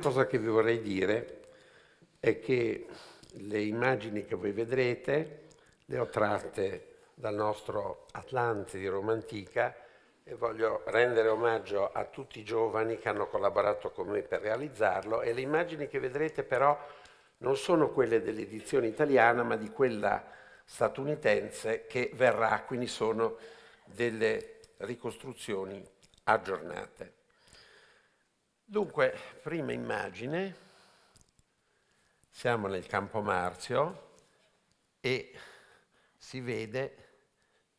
cosa che vi vorrei dire è che le immagini che voi vedrete le ho tratte dal nostro Atlante di Roma Antica e voglio rendere omaggio a tutti i giovani che hanno collaborato con me per realizzarlo e le immagini che vedrete però non sono quelle dell'edizione italiana ma di quella statunitense che verrà, quindi sono delle ricostruzioni aggiornate. Dunque, prima immagine, siamo nel campo Marzio e si vede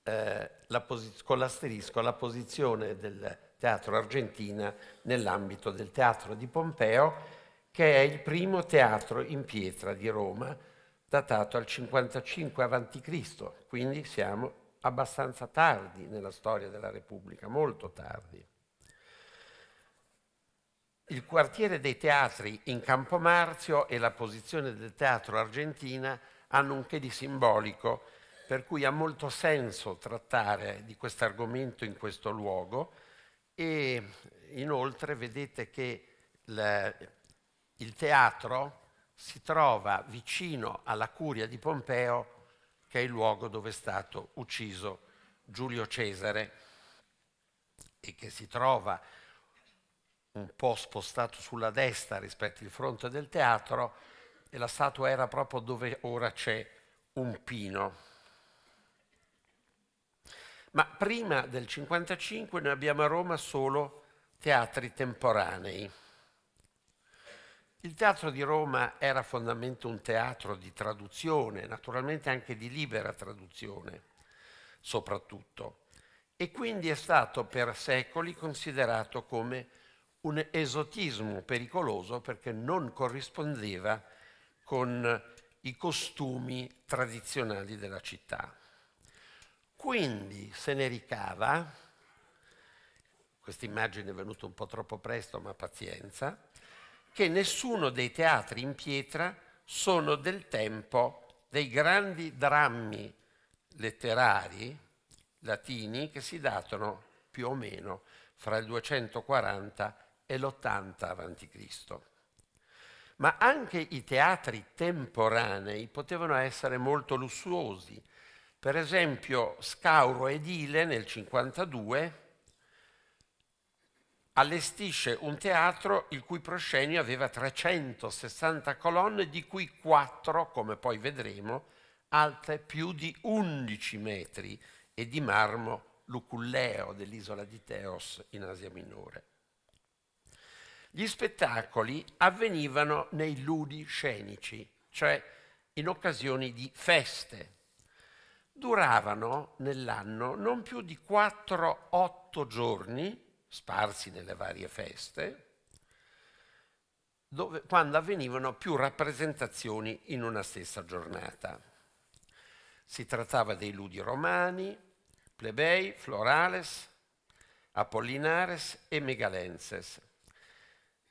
eh, la con l'asterisco la posizione del teatro argentina nell'ambito del teatro di Pompeo, che è il primo teatro in pietra di Roma, datato al 55 a.C., quindi siamo abbastanza tardi nella storia della Repubblica, molto tardi il quartiere dei teatri in Campomarzio e la posizione del teatro argentina hanno un che di simbolico, per cui ha molto senso trattare di questo argomento in questo luogo e inoltre vedete che il teatro si trova vicino alla curia di Pompeo, che è il luogo dove è stato ucciso Giulio Cesare e che si trova eh. un po' spostato sulla destra rispetto al fronte del teatro e la statua era proprio dove ora c'è un pino. Ma prima del 55 noi abbiamo a Roma solo teatri temporanei. Il teatro di Roma era fondamentalmente un teatro di traduzione, naturalmente anche di libera traduzione soprattutto, e quindi è stato per secoli considerato come un esotismo pericoloso perché non corrispondeva con i costumi tradizionali della città. Quindi se ne ricava, questa immagine è venuta un po' troppo presto, ma pazienza, che nessuno dei teatri in pietra sono del tempo dei grandi drammi letterari latini che si datano più o meno fra il 240 e l'80 a.C. Ma anche i teatri temporanei potevano essere molto lussuosi. Per esempio Scauro Edile nel 52 allestisce un teatro il cui proscenio aveva 360 colonne, di cui 4, come poi vedremo, alte più di 11 metri e di marmo luculleo dell'isola di Teos in Asia Minore. Gli spettacoli avvenivano nei ludi scenici, cioè in occasioni di feste. Duravano nell'anno non più di 4-8 giorni, sparsi nelle varie feste, dove, quando avvenivano più rappresentazioni in una stessa giornata. Si trattava dei ludi romani, plebei, florales, apollinares e megalenses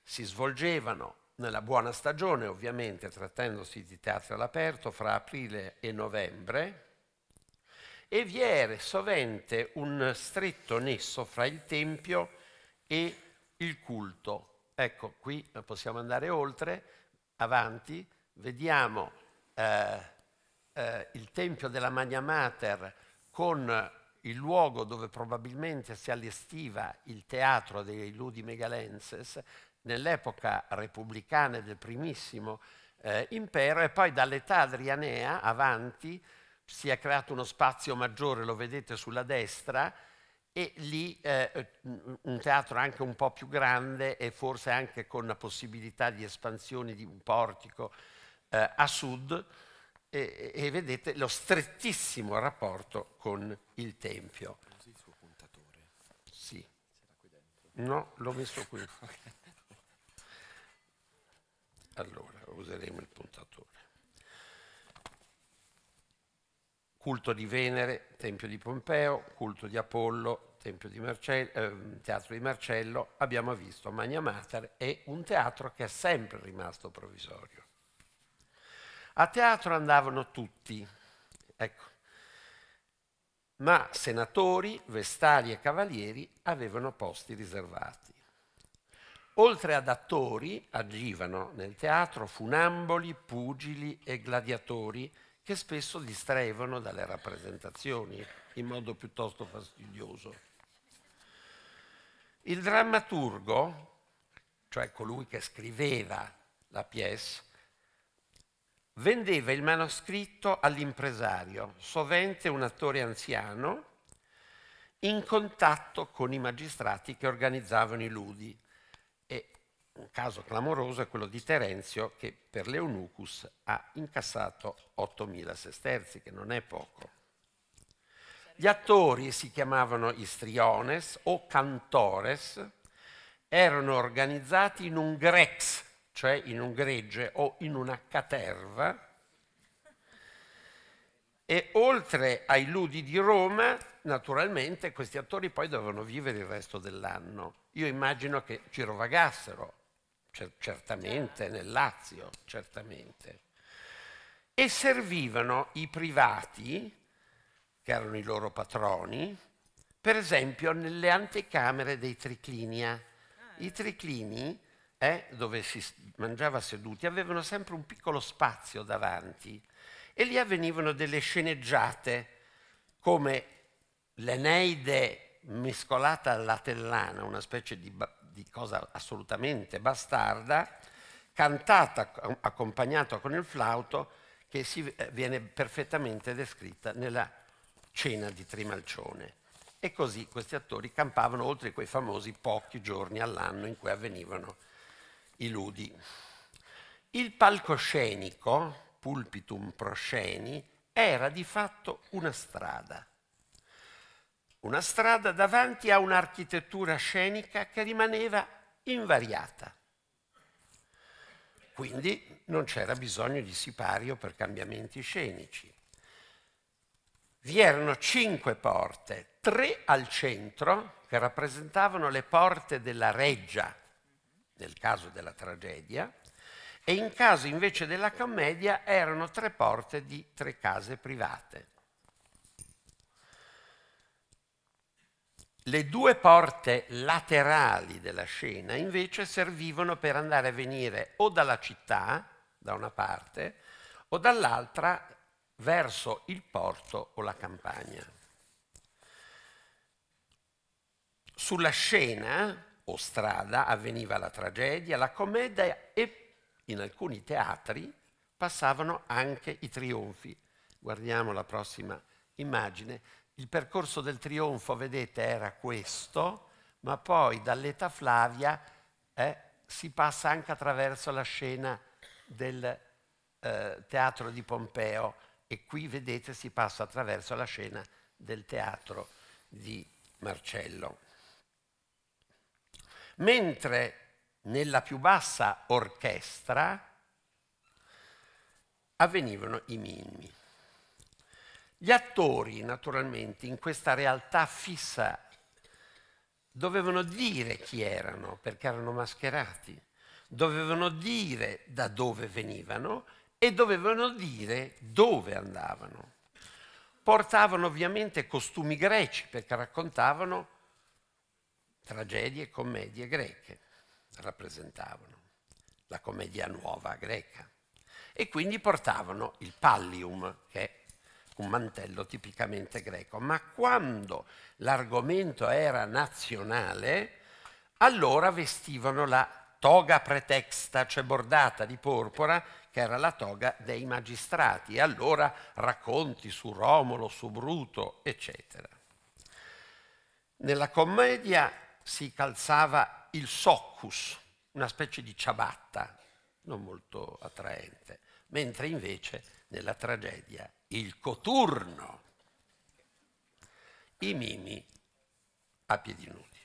si svolgevano nella buona stagione, ovviamente trattandosi di teatro all'aperto, fra aprile e novembre, e vi era sovente un stretto nesso fra il Tempio e il culto. Ecco, qui possiamo andare oltre, avanti, vediamo eh, eh, il Tempio della Magna Mater con il luogo dove probabilmente si allestiva il teatro dei Ludi Megalenses, nell'epoca repubblicana del primissimo eh, impero e poi dall'età adrianea avanti si è creato uno spazio maggiore, lo vedete sulla destra, e lì eh, un teatro anche un po' più grande e forse anche con la possibilità di espansione di un portico eh, a sud e, e, vedete lo strettissimo rapporto con il Tempio. Così il suo puntatore? Sì. No, l'ho messo qui. okay. Allora, useremo il puntatore. Culto di Venere, Tempio di Pompeo, culto di Apollo, Tempio di Marcello, eh, Teatro di Marcello, abbiamo visto Magna Mater è un teatro che è sempre rimasto provvisorio. A teatro andavano tutti, ecco, ma senatori, vestali e cavalieri avevano posti riservati. Oltre ad attori agivano nel teatro funamboli, pugili e gladiatori che spesso distraevano dalle rappresentazioni in modo piuttosto fastidioso. Il drammaturgo, cioè colui che scriveva la pièce, vendeva il manoscritto all'impresario, sovente un attore anziano, in contatto con i magistrati che organizzavano i ludi un caso clamoroso è quello di Terenzio che per Leonucus ha incassato 8.000 sesterzi, che non è poco. Gli attori si chiamavano istriones o cantores, erano organizzati in un grex, cioè in un gregge o in una caterva, e oltre ai ludi di Roma, naturalmente, questi attori poi dovevano vivere il resto dell'anno. Io immagino che girovagassero certamente, certo. nel Lazio, certamente. E servivano i privati, che erano i loro patroni, per esempio nelle antecamere dei triclinia. Ah. I triclini, eh, dove si mangiava seduti, avevano sempre un piccolo spazio davanti e lì avvenivano delle sceneggiate come l'Eneide mescolata all'Atellana, una specie di di cosa assolutamente bastarda, cantata accompagnata con il flauto che si, eh, viene perfettamente descritta nella cena di Trimalcione. E così questi attori campavano oltre quei famosi pochi giorni all'anno in cui avvenivano i ludi. Il palcoscenico, pulpitum prosceni, era di fatto una strada una strada davanti a un'architettura scenica che rimaneva invariata. Quindi non c'era bisogno di sipario per cambiamenti scenici. Vi erano cinque porte, tre al centro, che rappresentavano le porte della reggia, nel caso della tragedia, e in caso invece della commedia erano tre porte di tre case private. Le due porte laterali della scena invece servivano per andare a venire o dalla città, da una parte, o dall'altra verso il porto o la campagna. Sulla scena o strada avveniva la tragedia, la commedia e in alcuni teatri passavano anche i trionfi. Guardiamo la prossima immagine il percorso del trionfo, vedete, era questo, ma poi dall'età Flavia eh, si passa anche attraverso la scena del eh, teatro di Pompeo e qui, vedete, si passa attraverso la scena del teatro di Marcello. Mentre nella più bassa orchestra avvenivano i minimi. Gli attori, naturalmente, in questa realtà fissa dovevano dire chi erano perché erano mascherati, dovevano dire da dove venivano e dovevano dire dove andavano. Portavano ovviamente costumi greci perché raccontavano tragedie e commedie greche, rappresentavano la commedia nuova greca e quindi portavano il pallium che è un mantello tipicamente greco, ma quando l'argomento era nazionale, allora vestivano la toga pretexta, cioè bordata di porpora, che era la toga dei magistrati, e allora racconti su Romolo, su Bruto, eccetera. Nella commedia si calzava il soccus, una specie di ciabatta, non molto attraente, mentre invece nella tragedia il coturno, i mimi a piedi nudi.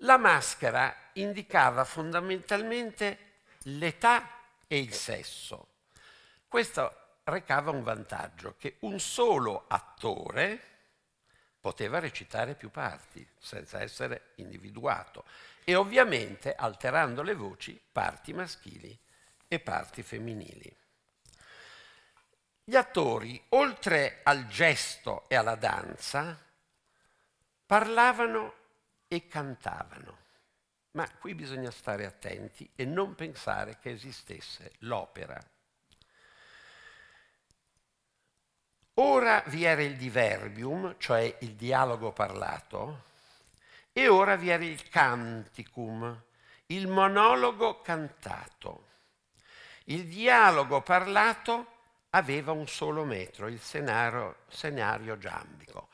La maschera indicava fondamentalmente l'età e il sesso. Questo recava un vantaggio, che un solo attore poteva recitare più parti senza essere individuato e ovviamente alterando le voci parti maschili e parti femminili. Gli attori, oltre al gesto e alla danza, parlavano e cantavano. Ma qui bisogna stare attenti e non pensare che esistesse l'opera. Ora vi era il diverbium, cioè il dialogo parlato, e ora vi era il canticum, il monologo cantato. Il dialogo parlato aveva un solo metro, il senario, senario giambico.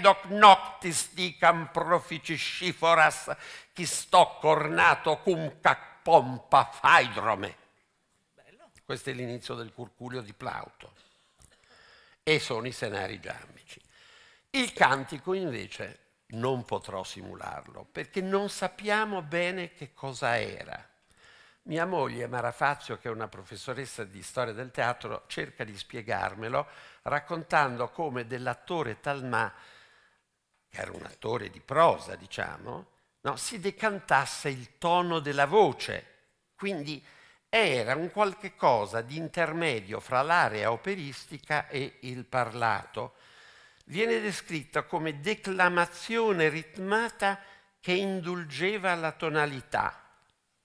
doc noctis dicam profici sciforas, chi sto cornato cum cac pompa faidrome. Bello. Questo è l'inizio del curculio di Plauto. E sono i senari giambici. Il cantico invece non potrò simularlo, perché non sappiamo bene che cosa era mia moglie Mara Fazio, che è una professoressa di storia del teatro, cerca di spiegarmelo raccontando come dell'attore Talmà, che era un attore di prosa, diciamo, no, si decantasse il tono della voce. Quindi era un qualche cosa di intermedio fra l'area operistica e il parlato. Viene descritto come declamazione ritmata che indulgeva la tonalità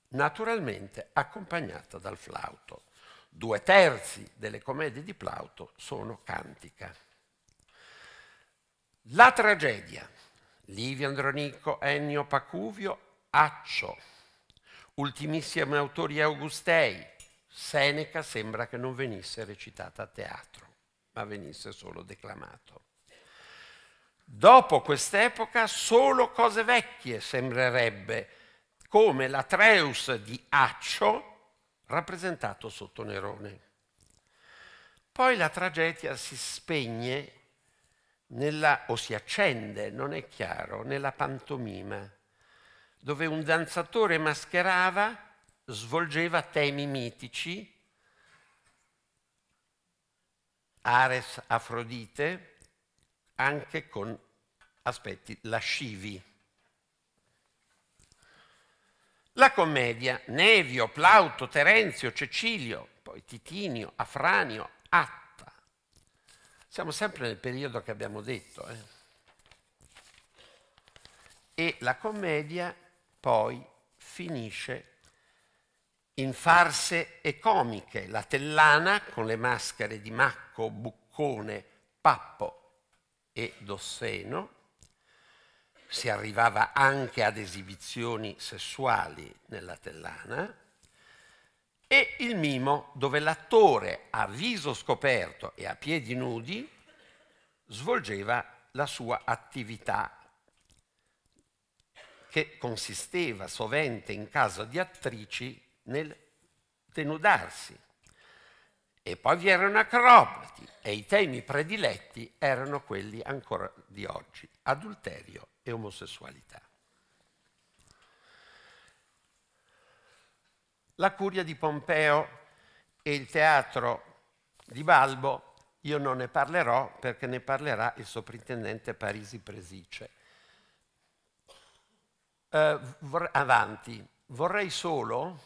naturalmente accompagnata dal flauto. Due terzi delle commedie di Plauto sono cantica. La tragedia, Livio Andronico, Ennio Pacuvio, Accio, ultimissimi autori augustei, Seneca sembra che non venisse recitata a teatro, ma venisse solo declamato. Dopo quest'epoca solo cose vecchie sembrerebbe come l'Atreus di Accio rappresentato sotto Nerone. Poi la tragedia si spegne nella, o si accende, non è chiaro, nella pantomima, dove un danzatore mascherava, svolgeva temi mitici, Ares Afrodite, anche con aspetti lascivi. La commedia, Nevio, Plauto, Terenzio, Cecilio, poi Titinio, Afranio, Atta. Siamo sempre nel periodo che abbiamo detto. Eh? E la commedia poi finisce in farse e comiche, la Tellana con le maschere di Macco, Buccone, Pappo e Dosseno, si arrivava anche ad esibizioni sessuali nella Tellana, e il mimo, dove l'attore a viso scoperto e a piedi nudi svolgeva la sua attività, che consisteva sovente in caso di attrici nel denudarsi. E poi vi erano acrobati e i temi prediletti erano quelli ancora di oggi, adulterio e omosessualità. La curia di Pompeo e il teatro di Balbo, io non ne parlerò perché ne parlerà il soprintendente Parisi Presice. Eh, vor avanti, vorrei solo,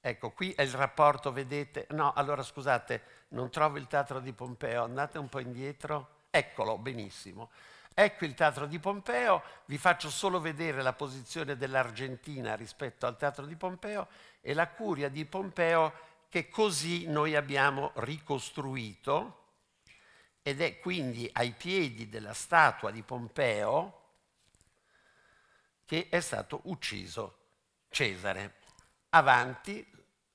ecco qui è il rapporto, vedete, no, allora scusate, non trovo il teatro di Pompeo, andate un po' indietro, eccolo, benissimo. Ecco il Teatro di Pompeo, vi faccio solo vedere la posizione dell'Argentina rispetto al Teatro di Pompeo e la curia di Pompeo che così noi abbiamo ricostruito ed è quindi ai piedi della statua di Pompeo che è stato ucciso Cesare. Avanti,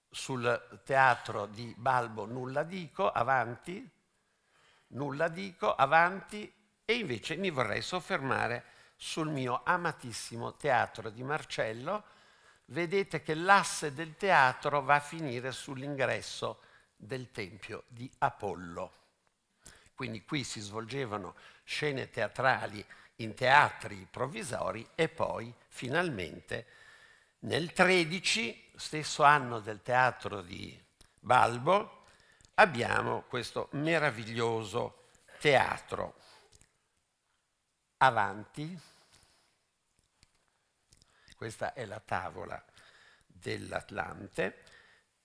sul teatro di Balbo Nulla Dico, avanti, Nulla Dico, avanti, e invece mi vorrei soffermare sul mio amatissimo teatro di Marcello. Vedete che l'asse del teatro va a finire sull'ingresso del Tempio di Apollo. Quindi qui si svolgevano scene teatrali in teatri provvisori e poi finalmente nel 13, stesso anno del teatro di Balbo, abbiamo questo meraviglioso teatro avanti. Questa è la tavola dell'Atlante.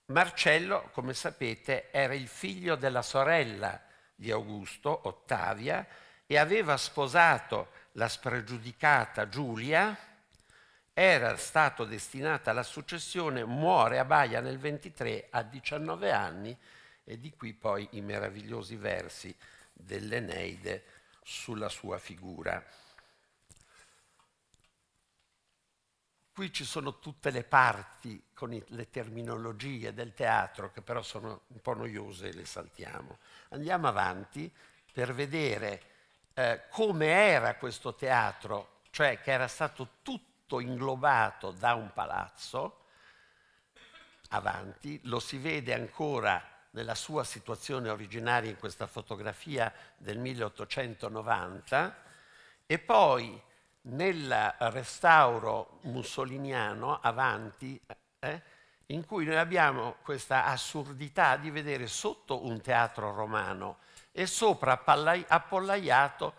Marcello, come sapete, era il figlio della sorella di Augusto, Ottavia, e aveva sposato la spregiudicata Giulia, era stato destinata alla successione, muore a Baia nel 23 a 19 anni e di qui poi i meravigliosi versi dell'Eneide sulla sua figura. Qui ci sono tutte le parti con le terminologie del teatro che però sono un po' noiose e le saltiamo. Andiamo avanti per vedere eh, come era questo teatro, cioè che era stato tutto inglobato da un palazzo. Avanti, lo si vede ancora nella sua situazione originaria in questa fotografia del 1890 e poi nel restauro mussoliniano avanti eh, in cui noi abbiamo questa assurdità di vedere sotto un teatro romano e sopra appollaiato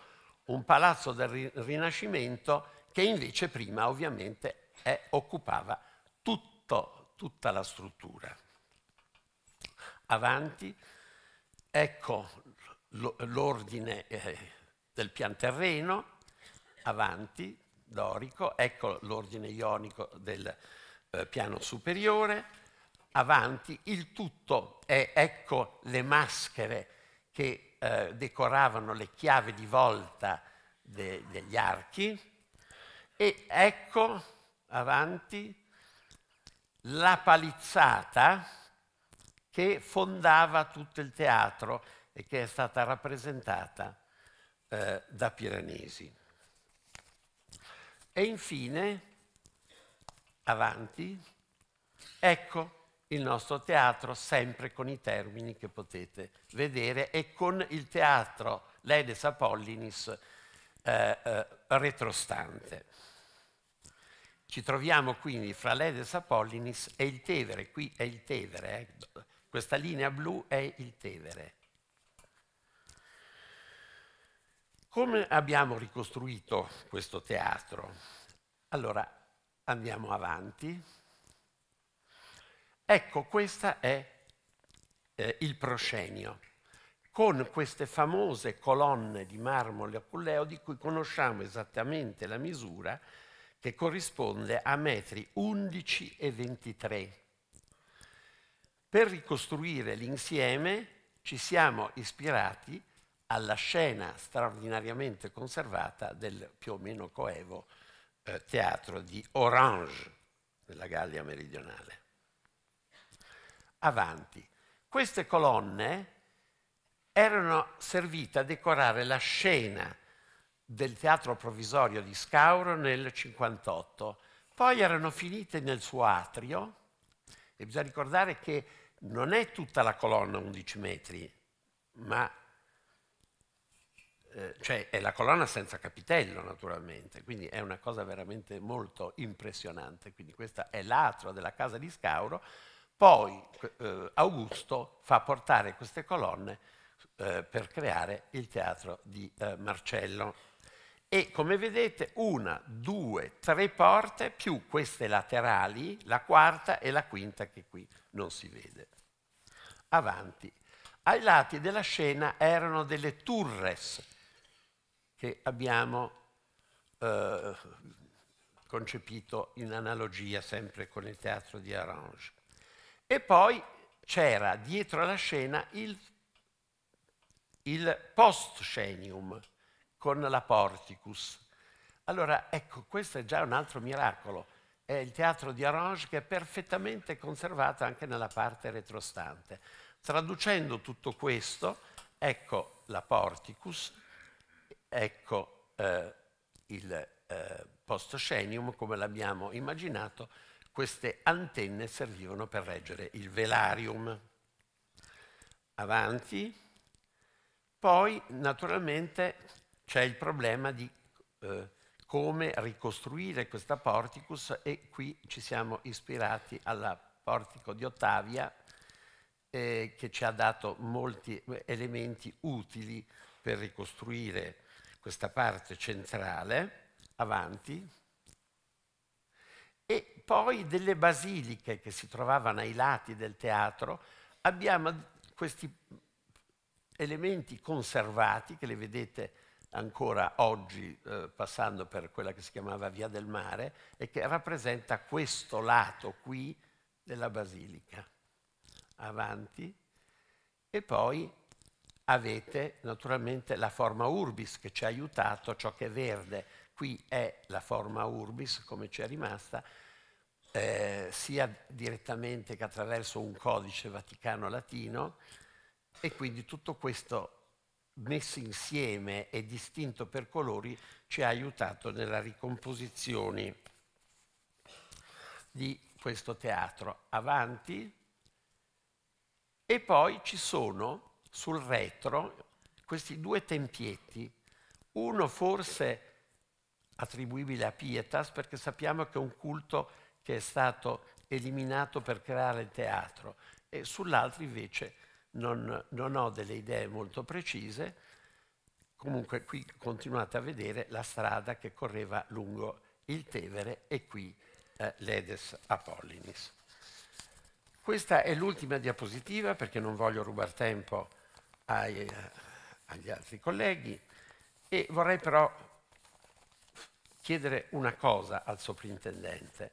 un palazzo del Rinascimento che invece prima ovviamente eh, occupava tutto, tutta la struttura avanti, ecco l'ordine eh, del pian terreno, avanti, dorico, ecco l'ordine ionico del eh, piano superiore, avanti, il tutto è ecco le maschere che eh, decoravano le chiavi di volta de, degli archi e ecco avanti la palizzata che fondava tutto il teatro e che è stata rappresentata eh, da Piranesi. E infine, avanti, ecco il nostro teatro sempre con i termini che potete vedere e con il teatro Ledes Apollinis eh, eh, retrostante. Ci troviamo quindi fra Ledes Apollinis e il Tevere, qui è il Tevere, eh. Questa linea blu è il Tevere. Come abbiamo ricostruito questo teatro? Allora, andiamo avanti. Ecco, questo è eh, il proscenio, con queste famose colonne di marmo leoculeo di cui conosciamo esattamente la misura, che corrisponde a metri 11 e 23. Per ricostruire l'insieme ci siamo ispirati alla scena straordinariamente conservata del più o meno coevo eh, teatro di Orange, nella Gallia meridionale. Avanti. Queste colonne erano servite a decorare la scena del teatro provvisorio di Scauro nel 58, poi erano finite nel suo atrio e bisogna ricordare che non è tutta la colonna 11 metri, ma eh, cioè è la colonna senza capitello naturalmente, quindi è una cosa veramente molto impressionante. Quindi questa è l'atrio della casa di Scauro. Poi eh, Augusto fa portare queste colonne eh, per creare il teatro di eh, Marcello. E come vedete una, due, tre porte più queste laterali, la quarta e la quinta che è qui non si vede. Avanti. Ai lati della scena erano delle turres che abbiamo eh, concepito in analogia sempre con il teatro di Arrange. E poi c'era dietro alla scena il, il post-scenium con la porticus. Allora, ecco, questo è già un altro miracolo è il teatro di Arrange che è perfettamente conservato anche nella parte retrostante. Traducendo tutto questo, ecco la Porticus, ecco eh, il eh, postoscenium come l'abbiamo immaginato, queste antenne servivano per reggere il velarium. Avanti. Poi naturalmente c'è il problema di eh, come ricostruire questa porticus e qui ci siamo ispirati alla portico di Ottavia eh, che ci ha dato molti elementi utili per ricostruire questa parte centrale, avanti, e poi delle basiliche che si trovavano ai lati del teatro, abbiamo questi elementi conservati che le vedete ancora oggi eh, passando per quella che si chiamava Via del Mare e che rappresenta questo lato qui della basilica. Avanti. E poi avete naturalmente la forma urbis che ci ha aiutato, ciò che è verde qui è la forma urbis come ci è rimasta, eh, sia direttamente che attraverso un codice vaticano latino e quindi tutto questo messo insieme e distinto per colori ci ha aiutato nella ricomposizione di questo teatro. Avanti. E poi ci sono sul retro questi due tempietti, uno forse attribuibile a Pietas perché sappiamo che è un culto che è stato eliminato per creare il teatro e sull'altro invece non, non ho delle idee molto precise, comunque qui continuate a vedere la strada che correva lungo il Tevere e qui eh, l'Edes Apollinis. Questa è l'ultima diapositiva perché non voglio rubare tempo ai, eh, agli altri colleghi e vorrei però chiedere una cosa al soprintendente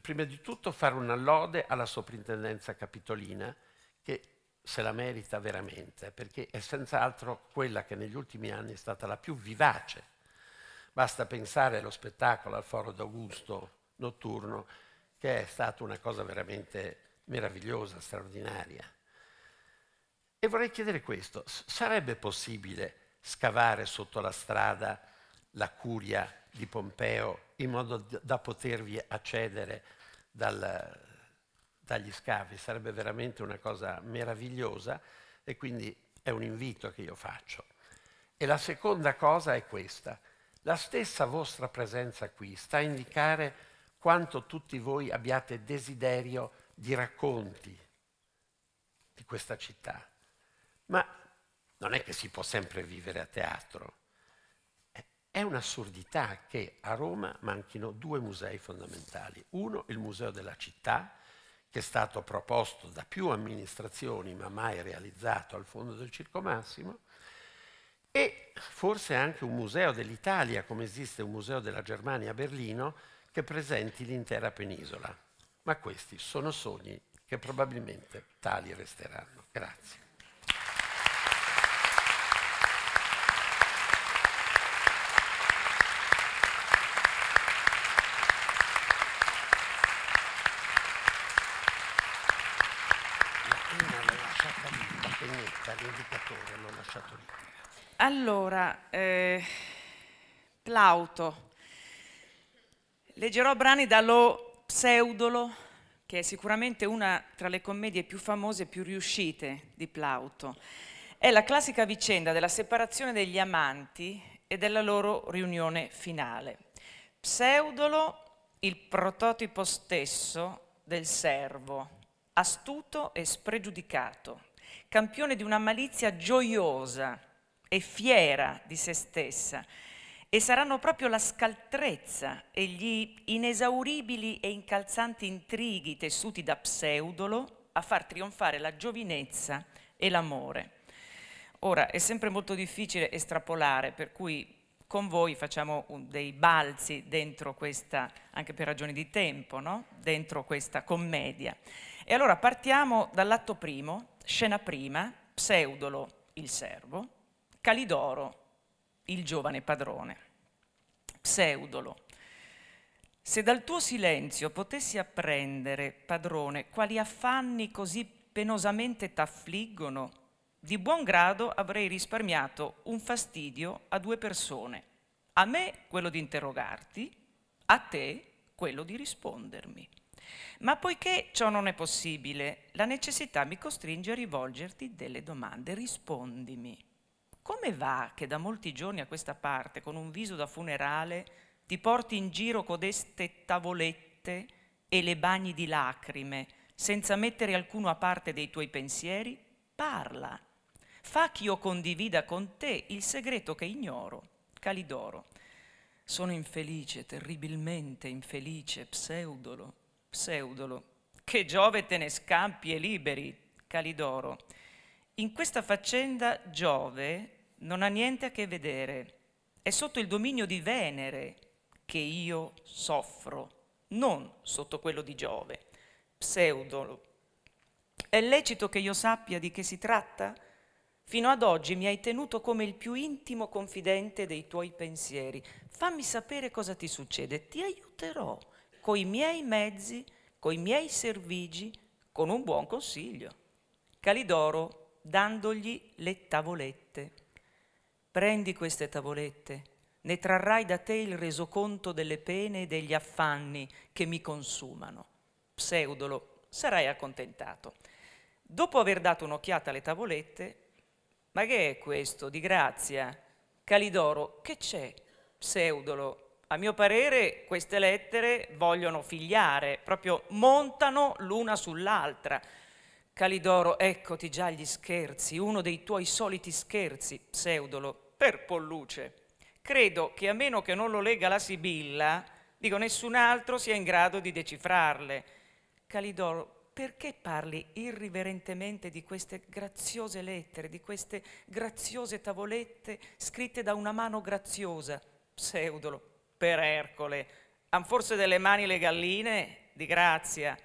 prima di tutto fare una lode alla soprintendenza capitolina che se la merita veramente, perché è senz'altro quella che negli ultimi anni è stata la più vivace. Basta pensare allo spettacolo al Foro d'Augusto notturno, che è stata una cosa veramente meravigliosa, straordinaria. E vorrei chiedere questo, sarebbe possibile scavare sotto la strada la curia di Pompeo in modo da potervi accedere dal, dagli scavi. Sarebbe veramente una cosa meravigliosa e quindi è un invito che io faccio. E la seconda cosa è questa. La stessa vostra presenza qui sta a indicare quanto tutti voi abbiate desiderio di racconti di questa città. Ma non è che si può sempre vivere a teatro. È un'assurdità che a Roma manchino due musei fondamentali. Uno, il Museo della città, che è stato proposto da più amministrazioni ma mai realizzato al fondo del Circo Massimo, e forse anche un museo dell'Italia, come esiste un museo della Germania a Berlino, che presenti l'intera penisola. Ma questi sono sogni che probabilmente tali resteranno. Grazie. Allora, eh, Plauto. Leggerò brani dallo Pseudolo, che è sicuramente una tra le commedie più famose e più riuscite di Plauto. È la classica vicenda della separazione degli amanti e della loro riunione finale. Pseudolo, il prototipo stesso del servo, astuto e spregiudicato, campione di una malizia gioiosa e fiera di se stessa e saranno proprio la scaltrezza e gli inesauribili e incalzanti intrighi tessuti da pseudolo a far trionfare la giovinezza e l'amore. Ora, è sempre molto difficile estrapolare, per cui con voi facciamo un, dei balzi dentro questa, anche per ragioni di tempo, no? dentro questa commedia. E allora partiamo dall'atto primo, scena prima, pseudolo il servo, Calidoro, il giovane padrone. Pseudolo. Se dal tuo silenzio potessi apprendere, padrone, quali affanni così penosamente t'affliggono, di buon grado avrei risparmiato un fastidio a due persone. A me quello di interrogarti, a te quello di rispondermi. Ma poiché ciò non è possibile, la necessità mi costringe a rivolgerti delle domande. Rispondimi. Come va che da molti giorni a questa parte, con un viso da funerale, ti porti in giro codeste tavolette e le bagni di lacrime, senza mettere alcuno a parte dei tuoi pensieri? Parla. Fa ch'io condivida con te il segreto che ignoro. Calidoro. Sono infelice, terribilmente infelice, pseudolo, pseudolo. Che Giove te ne scampi e liberi, Calidoro in questa faccenda Giove non ha niente a che vedere, è sotto il dominio di Venere che io soffro, non sotto quello di Giove. Pseudolo. È lecito che io sappia di che si tratta? Fino ad oggi mi hai tenuto come il più intimo confidente dei tuoi pensieri. Fammi sapere cosa ti succede, ti aiuterò coi miei mezzi, coi miei servigi, con un buon consiglio. Calidoro dandogli le tavolette. Prendi queste tavolette, ne trarrai da te il resoconto delle pene e degli affanni che mi consumano. Pseudolo, sarai accontentato. Dopo aver dato un'occhiata alle tavolette, ma che è questo, di grazia? Calidoro, che c'è? Pseudolo, a mio parere queste lettere vogliono figliare, proprio montano l'una sull'altra. Calidoro, eccoti già gli scherzi, uno dei tuoi soliti scherzi, pseudolo, per Polluce. Credo che a meno che non lo legga la Sibilla, dico nessun altro sia in grado di decifrarle. Calidoro, perché parli irriverentemente di queste graziose lettere, di queste graziose tavolette scritte da una mano graziosa? Pseudolo, per Ercole. Han forse delle mani le galline? Di grazia.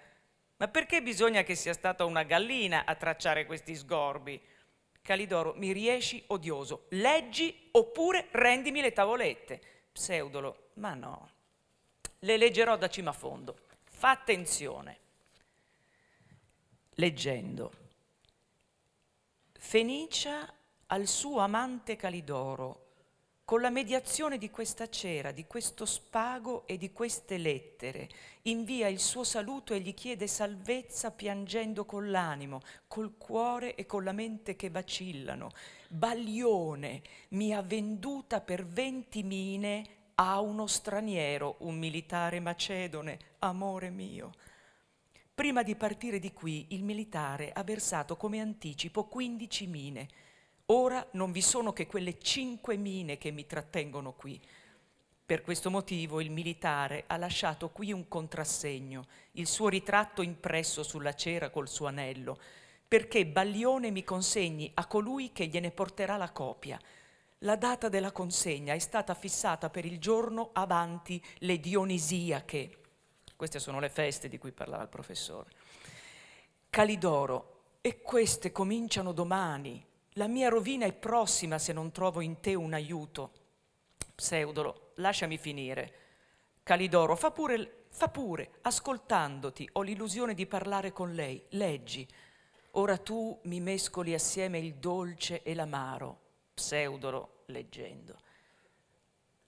Ma perché bisogna che sia stata una gallina a tracciare questi sgorbi? Calidoro, mi riesci odioso, leggi oppure rendimi le tavolette. Pseudolo, ma no, le leggerò da cima a fondo. Fa attenzione. Leggendo. Fenicia al suo amante Calidoro, con la mediazione di questa cera, di questo spago e di queste lettere, invia il suo saluto e gli chiede salvezza piangendo con l'animo, col cuore e con la mente che vacillano. Baglione mi ha venduta per mine a uno straniero, un militare macedone, amore mio. Prima di partire di qui, il militare ha versato come anticipo 15 mine Ora non vi sono che quelle cinque mine che mi trattengono qui. Per questo motivo il militare ha lasciato qui un contrassegno, il suo ritratto impresso sulla cera col suo anello, perché Baglione mi consegni a colui che gliene porterà la copia. La data della consegna è stata fissata per il giorno avanti le Dionisiache. Queste sono le feste di cui parlava il professore. Calidoro, e queste cominciano domani, la mia rovina è prossima se non trovo in te un aiuto. Pseudolo, lasciami finire. Calidoro, fa pure, fa pure, ascoltandoti, ho l'illusione di parlare con lei. Leggi. Ora tu mi mescoli assieme il dolce e l'amaro. Pseudolo, leggendo.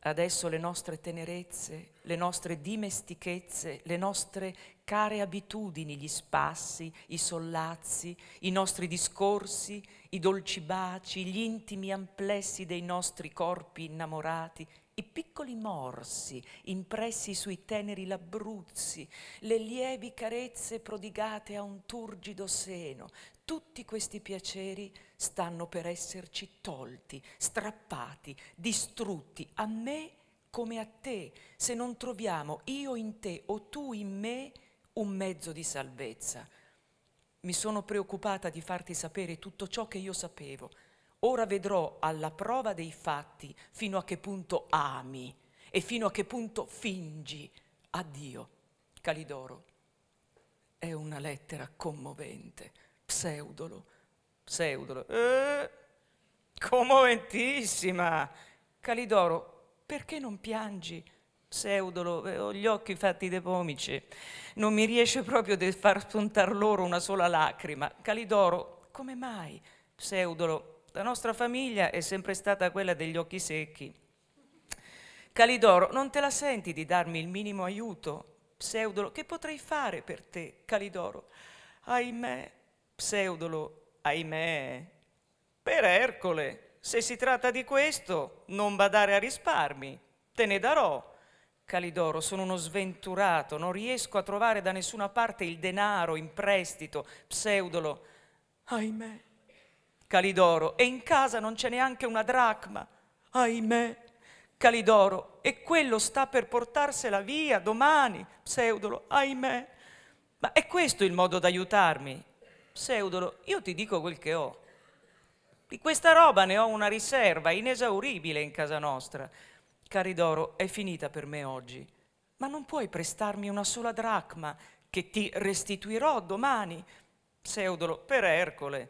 Adesso le nostre tenerezze, le nostre dimestichezze, le nostre care abitudini, gli spassi, i sollazzi, i nostri discorsi, i dolci baci, gli intimi amplessi dei nostri corpi innamorati, i piccoli morsi impressi sui teneri labbruzzi, le lievi carezze prodigate a un turgido seno, tutti questi piaceri stanno per esserci tolti, strappati, distrutti, a me come a te, se non troviamo io in te o tu in me un mezzo di salvezza. Mi sono preoccupata di farti sapere tutto ciò che io sapevo. Ora vedrò alla prova dei fatti fino a che punto ami e fino a che punto fingi. Addio, Calidoro. È una lettera commovente, pseudolo Pseudolo. Eh, commoventissima! Calidoro, perché non piangi? Pseudolo, eh, ho gli occhi fatti de pomice. Non mi riesce proprio di far spuntar loro una sola lacrima. Calidoro, come mai? Pseudolo, la nostra famiglia è sempre stata quella degli occhi secchi. Calidoro, non te la senti di darmi il minimo aiuto? Pseudolo, che potrei fare per te, Calidoro? Ahimè, Pseudolo, ahimè. Per Ercole, se si tratta di questo, non badare a risparmi, te ne darò. Calidoro, sono uno sventurato, non riesco a trovare da nessuna parte il denaro in prestito, pseudolo. Ahimè. Calidoro, e in casa non c'è neanche una dracma. Ahimè. Calidoro, e quello sta per portarsela via domani, pseudolo, ahimè. Ma è questo il modo d'aiutarmi? Pseudolo, io ti dico quel che ho. Di questa roba ne ho una riserva inesauribile in casa nostra. Caridoro, è finita per me oggi, ma non puoi prestarmi una sola dracma che ti restituirò domani. Pseudolo, per Ercole.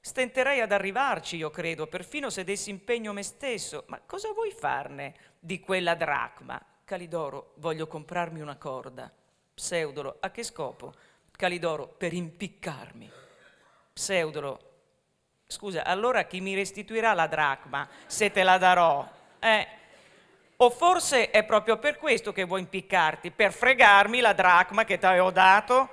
Stenterei ad arrivarci, io credo, perfino se dessi impegno me stesso. Ma cosa vuoi farne di quella dracma? Calidoro, voglio comprarmi una corda. Pseudolo, a che scopo? Calidoro, per impiccarmi. Pseudolo, scusa, allora chi mi restituirà la dracma se te la darò? Eh? O forse è proprio per questo che vuoi impiccarti, per fregarmi la dracma che ti avevo dato?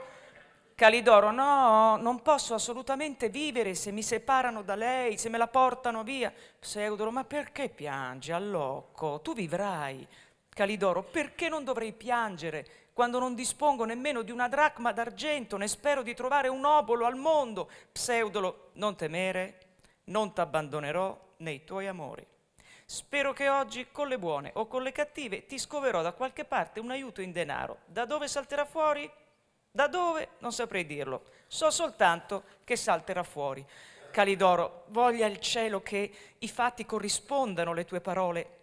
Calidoro, no, non posso assolutamente vivere se mi separano da lei, se me la portano via. Pseudolo, ma perché piangi, allocco? Tu vivrai. Calidoro, perché non dovrei piangere? quando non dispongo nemmeno di una dracma d'argento, né spero di trovare un obolo al mondo. Pseudolo, non temere, non t'abbandonerò nei tuoi amori. Spero che oggi, con le buone o con le cattive, ti scoverò da qualche parte un aiuto in denaro. Da dove salterà fuori? Da dove? Non saprei dirlo. So soltanto che salterà fuori. Calidoro, voglia il cielo che i fatti corrispondano alle tue parole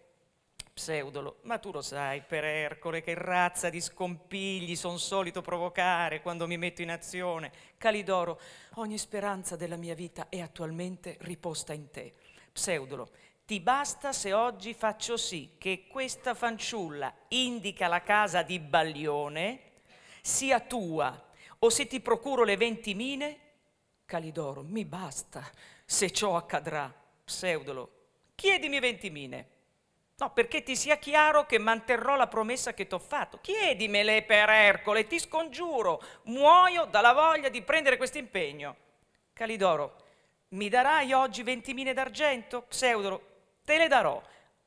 Pseudolo, ma tu lo sai, per Ercole, che razza di scompigli son solito provocare quando mi metto in azione. Calidoro, ogni speranza della mia vita è attualmente riposta in te. Pseudolo, ti basta se oggi faccio sì che questa fanciulla indica la casa di Baglione sia tua o se ti procuro le venti mine? Calidoro, mi basta se ciò accadrà. Pseudolo, chiedimi venti mine. No, perché ti sia chiaro che manterrò la promessa che t'ho fatto. Chiedimele per Ercole, ti scongiuro, muoio dalla voglia di prendere questo impegno. Calidoro, mi darai oggi 20.000 d'argento? Pseudoro, te le darò.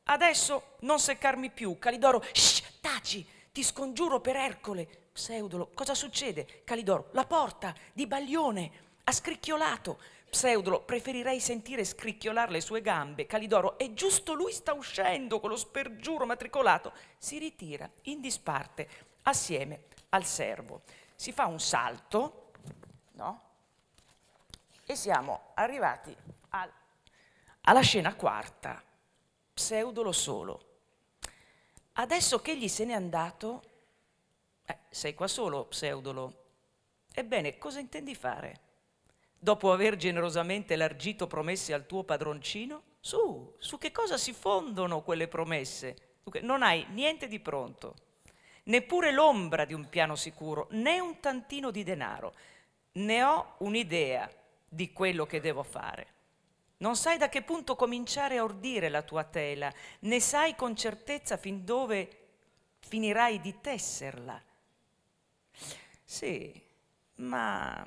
Adesso non seccarmi più. Calidoro, shh, taci, ti scongiuro per Ercole. Pseudolo, cosa succede? Calidoro, la porta di Baglione ha scricchiolato. Pseudolo, preferirei sentire scricchiolare le sue gambe. Calidoro, e giusto lui sta uscendo con lo spergiuro matricolato. Si ritira in disparte assieme al servo. Si fa un salto, no? E siamo arrivati al, alla scena quarta. Pseudolo solo. Adesso che egli se n'è andato, eh, sei qua solo, Pseudolo. Ebbene, cosa intendi fare? dopo aver generosamente elargito promesse al tuo padroncino? Su, su che cosa si fondono quelle promesse? Non hai niente di pronto, neppure l'ombra di un piano sicuro, né un tantino di denaro. Ne ho un'idea di quello che devo fare. Non sai da che punto cominciare a ordire la tua tela, né sai con certezza fin dove finirai di tesserla. Sì, ma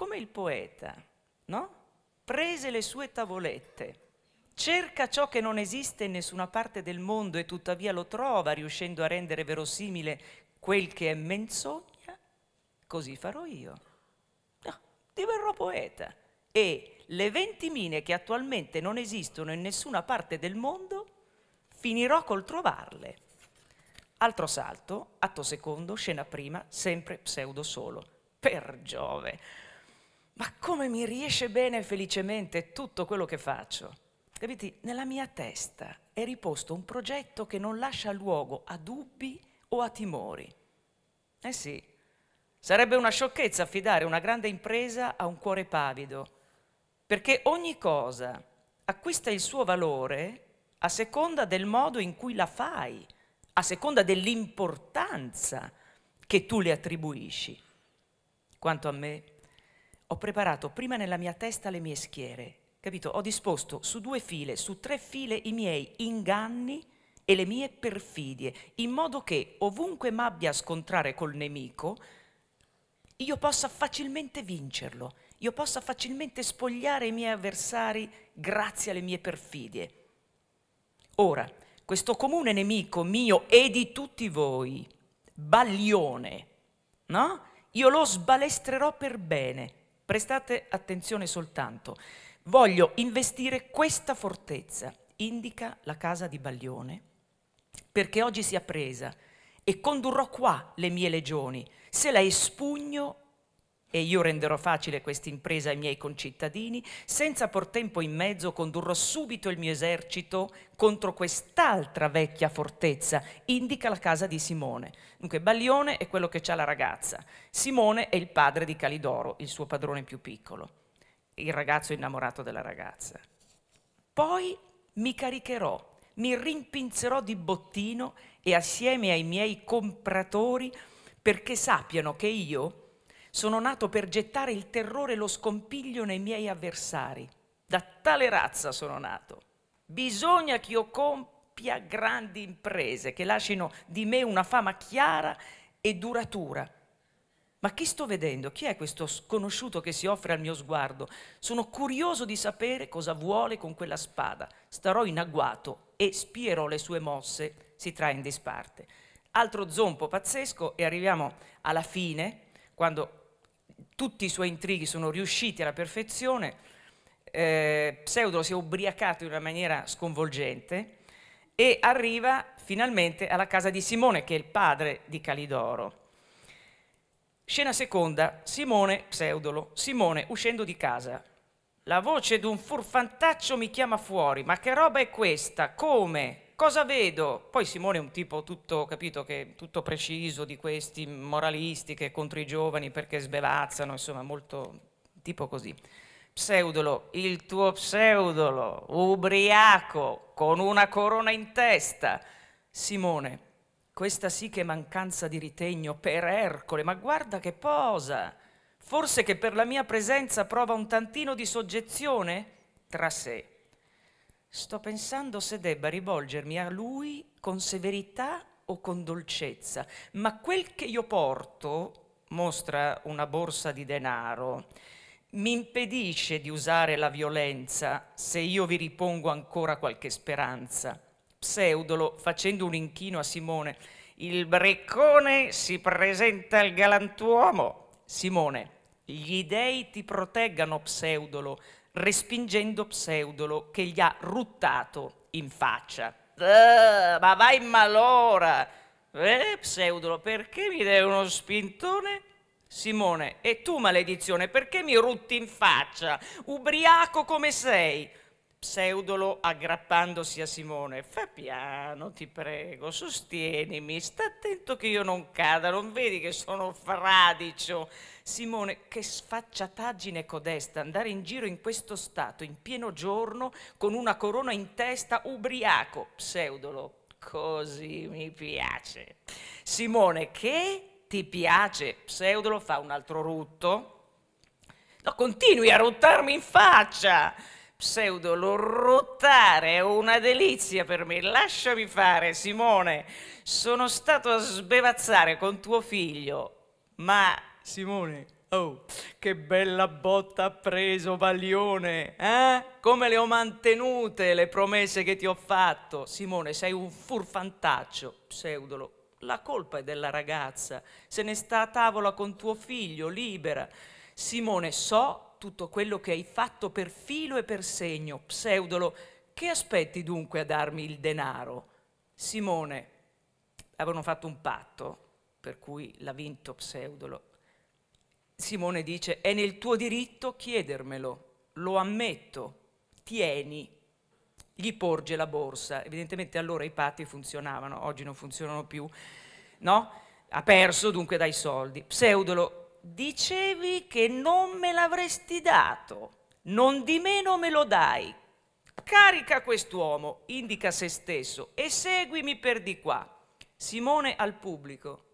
come il poeta, no? Prese le sue tavolette, cerca ciò che non esiste in nessuna parte del mondo e tuttavia lo trova, riuscendo a rendere verosimile quel che è menzogna, così farò io. No, diverrò poeta e le 20 mine che attualmente non esistono in nessuna parte del mondo, finirò col trovarle. Altro salto, atto secondo, scena prima, sempre pseudo solo. Per Giove! ma come mi riesce bene e felicemente tutto quello che faccio? Capiti? Nella mia testa è riposto un progetto che non lascia luogo a dubbi o a timori. Eh sì, sarebbe una sciocchezza affidare una grande impresa a un cuore pavido, perché ogni cosa acquista il suo valore a seconda del modo in cui la fai, a seconda dell'importanza che tu le attribuisci. Quanto a me, ho preparato prima nella mia testa le mie schiere, capito? Ho disposto su due file, su tre file i miei inganni e le mie perfidie, in modo che ovunque m'abbia a scontrare col nemico, io possa facilmente vincerlo, io possa facilmente spogliare i miei avversari grazie alle mie perfidie. Ora, questo comune nemico mio e di tutti voi, Baglione, no? Io lo sbalestrerò per bene Prestate attenzione soltanto. Voglio investire questa fortezza, indica la casa di Baglione, perché oggi sia presa e condurrò qua le mie legioni, se la espugno e io renderò facile questa impresa ai miei concittadini, senza por tempo in mezzo condurrò subito il mio esercito contro quest'altra vecchia fortezza, indica la casa di Simone. Dunque Baglione è quello che ha la ragazza, Simone è il padre di Calidoro, il suo padrone più piccolo, il ragazzo innamorato della ragazza. Poi mi caricherò, mi rimpinzerò di bottino e assieme ai miei compratori perché sappiano che io sono nato per gettare il terrore e lo scompiglio nei miei avversari. Da tale razza sono nato. Bisogna che io compia grandi imprese che lasciano di me una fama chiara e duratura. Ma chi sto vedendo? Chi è questo sconosciuto che si offre al mio sguardo? Sono curioso di sapere cosa vuole con quella spada. Starò in agguato e spierò le sue mosse, si trae in disparte. Altro zompo pazzesco e arriviamo alla fine, quando tutti i suoi intrighi sono riusciti alla perfezione, eh, Pseudo si è ubriacato in una maniera sconvolgente e arriva finalmente alla casa di Simone, che è il padre di Calidoro. Scena seconda, Simone, pseudolo, Simone uscendo di casa. La voce d'un furfantaccio mi chiama fuori, ma che roba è questa? Come? cosa vedo? Poi Simone è un tipo tutto, capito, che, tutto preciso di questi moralisti che contro i giovani perché sbevazzano, insomma, molto tipo così. Pseudolo, il tuo pseudolo, ubriaco, con una corona in testa. Simone, questa sì che mancanza di ritegno per Ercole, ma guarda che posa. Forse che per la mia presenza prova un tantino di soggezione tra sé. Sto pensando se debba rivolgermi a lui con severità o con dolcezza, ma quel che io porto, mostra una borsa di denaro, mi impedisce di usare la violenza se io vi ripongo ancora qualche speranza. Pseudolo, facendo un inchino a Simone, il briccone si presenta al galantuomo. Simone, gli dei ti proteggano, Pseudolo, respingendo Pseudolo che gli ha ruttato in faccia. Eh, ma vai in malora! Eh, Pseudolo, perché mi dai uno spintone? Simone, e tu maledizione, perché mi rutti in faccia? Ubriaco come sei? pseudolo aggrappandosi a Simone. Fa piano, ti prego, sostienimi, sta attento che io non cada, non vedi che sono fradicio. Simone, che sfacciataggine codesta, andare in giro in questo stato, in pieno giorno, con una corona in testa, ubriaco, pseudolo. Così mi piace. Simone, che ti piace? Pseudolo fa un altro rutto. No, continui a ruttarmi in faccia pseudo lorrottare è una delizia per me. Lasciami fare, Simone. Sono stato a sbevazzare con tuo figlio. Ma, Simone, oh, che bella botta ha preso Baglione, eh? Come le ho mantenute le promesse che ti ho fatto. Simone, sei un furfantaccio, pseudolo. La colpa è della ragazza. Se ne sta a tavola con tuo figlio, libera. Simone, so tutto quello che hai fatto per filo e per segno, pseudolo, che aspetti dunque a darmi il denaro? Simone, avevano fatto un patto, per cui l'ha vinto pseudolo. Simone dice, è nel tuo diritto chiedermelo, lo ammetto, tieni. Gli porge la borsa, evidentemente allora i patti funzionavano, oggi non funzionano più, no? Ha perso dunque dai soldi. Pseudolo dicevi che non me l'avresti dato, non di meno me lo dai. Carica quest'uomo, indica se stesso, e seguimi per di qua. Simone al pubblico.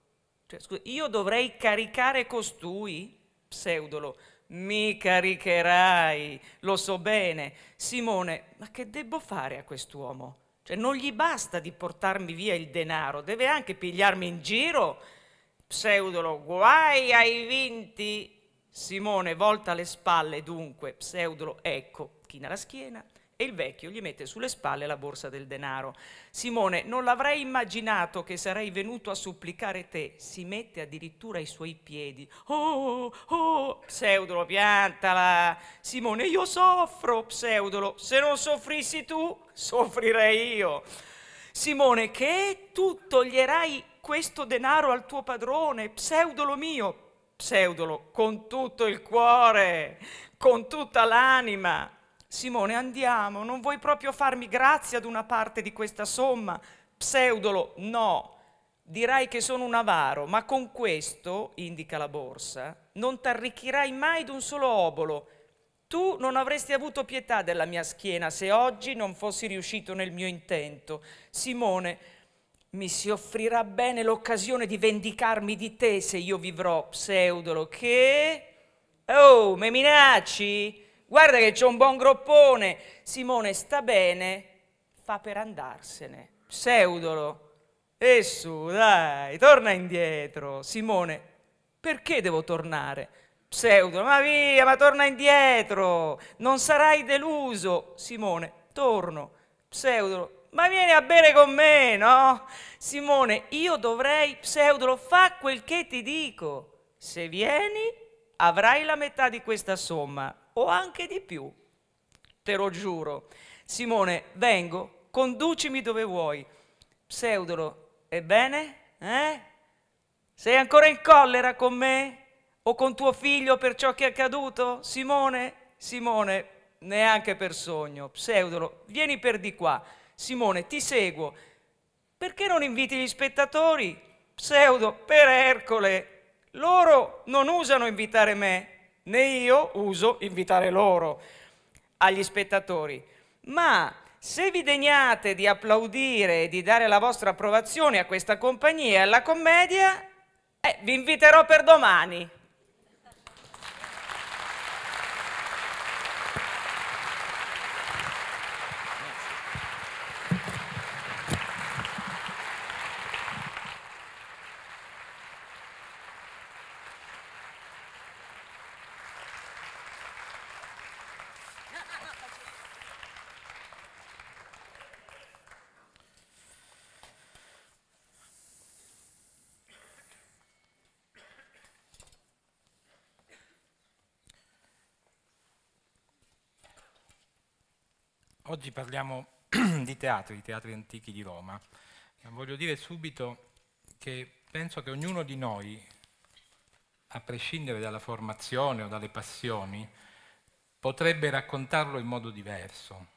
Cioè, scusa, io dovrei caricare costui? Pseudolo. Mi caricherai, lo so bene. Simone, ma che debbo fare a quest'uomo? Cioè, non gli basta di portarmi via il denaro, deve anche pigliarmi in giro Pseudolo, guai ai vinti! Simone volta le spalle, dunque, Pseudolo, ecco, china la schiena e il vecchio gli mette sulle spalle la borsa del denaro. Simone, non l'avrei immaginato che sarei venuto a supplicare te. Si mette addirittura ai suoi piedi. Oh, oh, Pseudolo, piantala. Simone, io soffro, Pseudolo. Se non soffrissi tu, soffrirei io. Simone, che tu toglierai questo denaro al tuo padrone, pseudolo mio, pseudolo con tutto il cuore, con tutta l'anima. Simone, andiamo, non vuoi proprio farmi grazia ad una parte di questa somma? Pseudolo, no. Dirai che sono un avaro, ma con questo, indica la borsa, non t'arricchirai mai d'un solo obolo. Tu non avresti avuto pietà della mia schiena se oggi non fossi riuscito nel mio intento. Simone, mi si offrirà bene l'occasione di vendicarmi di te se io vivrò, pseudolo, che... Oh, mi minacci? Guarda che c'è un buon groppone. Simone sta bene, fa per andarsene. Pseudolo. E su, dai, torna indietro. Simone, perché devo tornare? Pseudolo, ma via, ma torna indietro. Non sarai deluso. Simone, torno. Pseudolo, ma vieni a bere con me, no? Simone, io dovrei, pseudolo, fa quel che ti dico. Se vieni, avrai la metà di questa somma, o anche di più. Te lo giuro. Simone, vengo, conducimi dove vuoi. Pseudolo, ebbene? Eh? Sei ancora in collera con me? O con tuo figlio per ciò che è accaduto? Simone? Simone, neanche per sogno. Pseudolo, vieni per di qua Simone, ti seguo. Perché non inviti gli spettatori? Pseudo, per Ercole. Loro non usano invitare me, né io uso invitare loro agli spettatori. Ma se vi degnate di applaudire e di dare la vostra approvazione a questa compagnia e alla commedia, eh, vi inviterò per domani. Oggi parliamo di teatri, di teatri antichi di Roma. Voglio dire subito che penso che ognuno di noi, a prescindere dalla formazione o dalle passioni, potrebbe raccontarlo in modo diverso.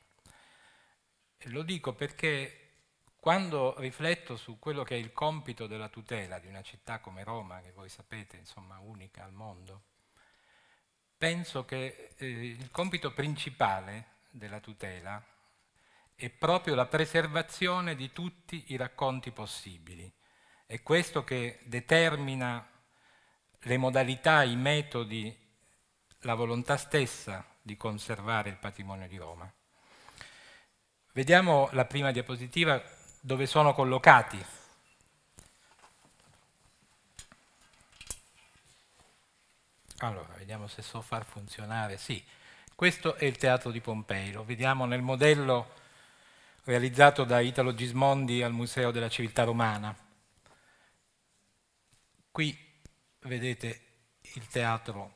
E lo dico perché quando rifletto su quello che è il compito della tutela di una città come Roma, che voi sapete, insomma, unica al mondo, penso che eh, il compito principale della tutela è proprio la preservazione di tutti i racconti possibili. È questo che determina le modalità, i metodi, la volontà stessa di conservare il patrimonio di Roma. Vediamo la prima diapositiva dove sono collocati Allora, vediamo se so far funzionare. Sì, questo è il teatro di Pompei, lo vediamo nel modello realizzato da Italo Gismondi al Museo della Civiltà Romana. Qui vedete il teatro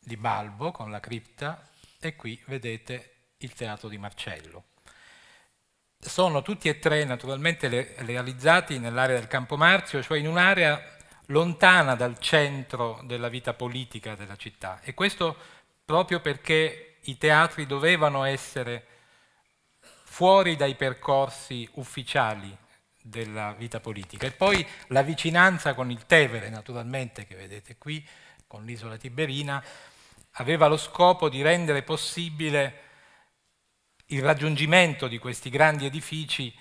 di Balbo con la cripta e qui vedete il teatro di Marcello. Sono tutti e tre naturalmente realizzati nell'area del Campo Marzio, cioè in un'area lontana dal centro della vita politica della città e questo proprio perché i teatri dovevano essere fuori dai percorsi ufficiali della vita politica. E poi la vicinanza con il Tevere, naturalmente, che vedete qui, con l'isola Tiberina, aveva lo scopo di rendere possibile il raggiungimento di questi grandi edifici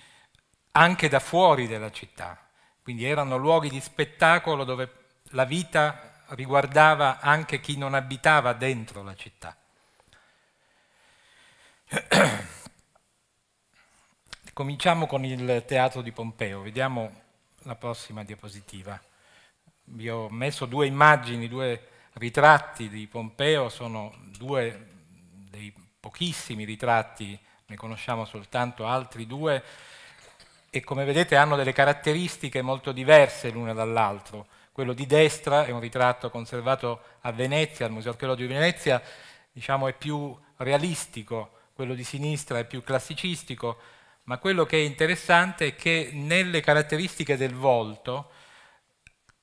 anche da fuori della città. Quindi erano luoghi di spettacolo dove la vita riguardava anche chi non abitava dentro la città. Cominciamo con il teatro di Pompeo, vediamo la prossima diapositiva. Vi ho messo due immagini, due ritratti di Pompeo, sono due dei pochissimi ritratti, ne conosciamo soltanto altri due, e come vedete hanno delle caratteristiche molto diverse l'una dall'altro. Quello di destra è un ritratto conservato a Venezia, al Museo Archeologico di Venezia, diciamo è più realistico, quello di sinistra è più classicistico, ma quello che è interessante è che nelle caratteristiche del volto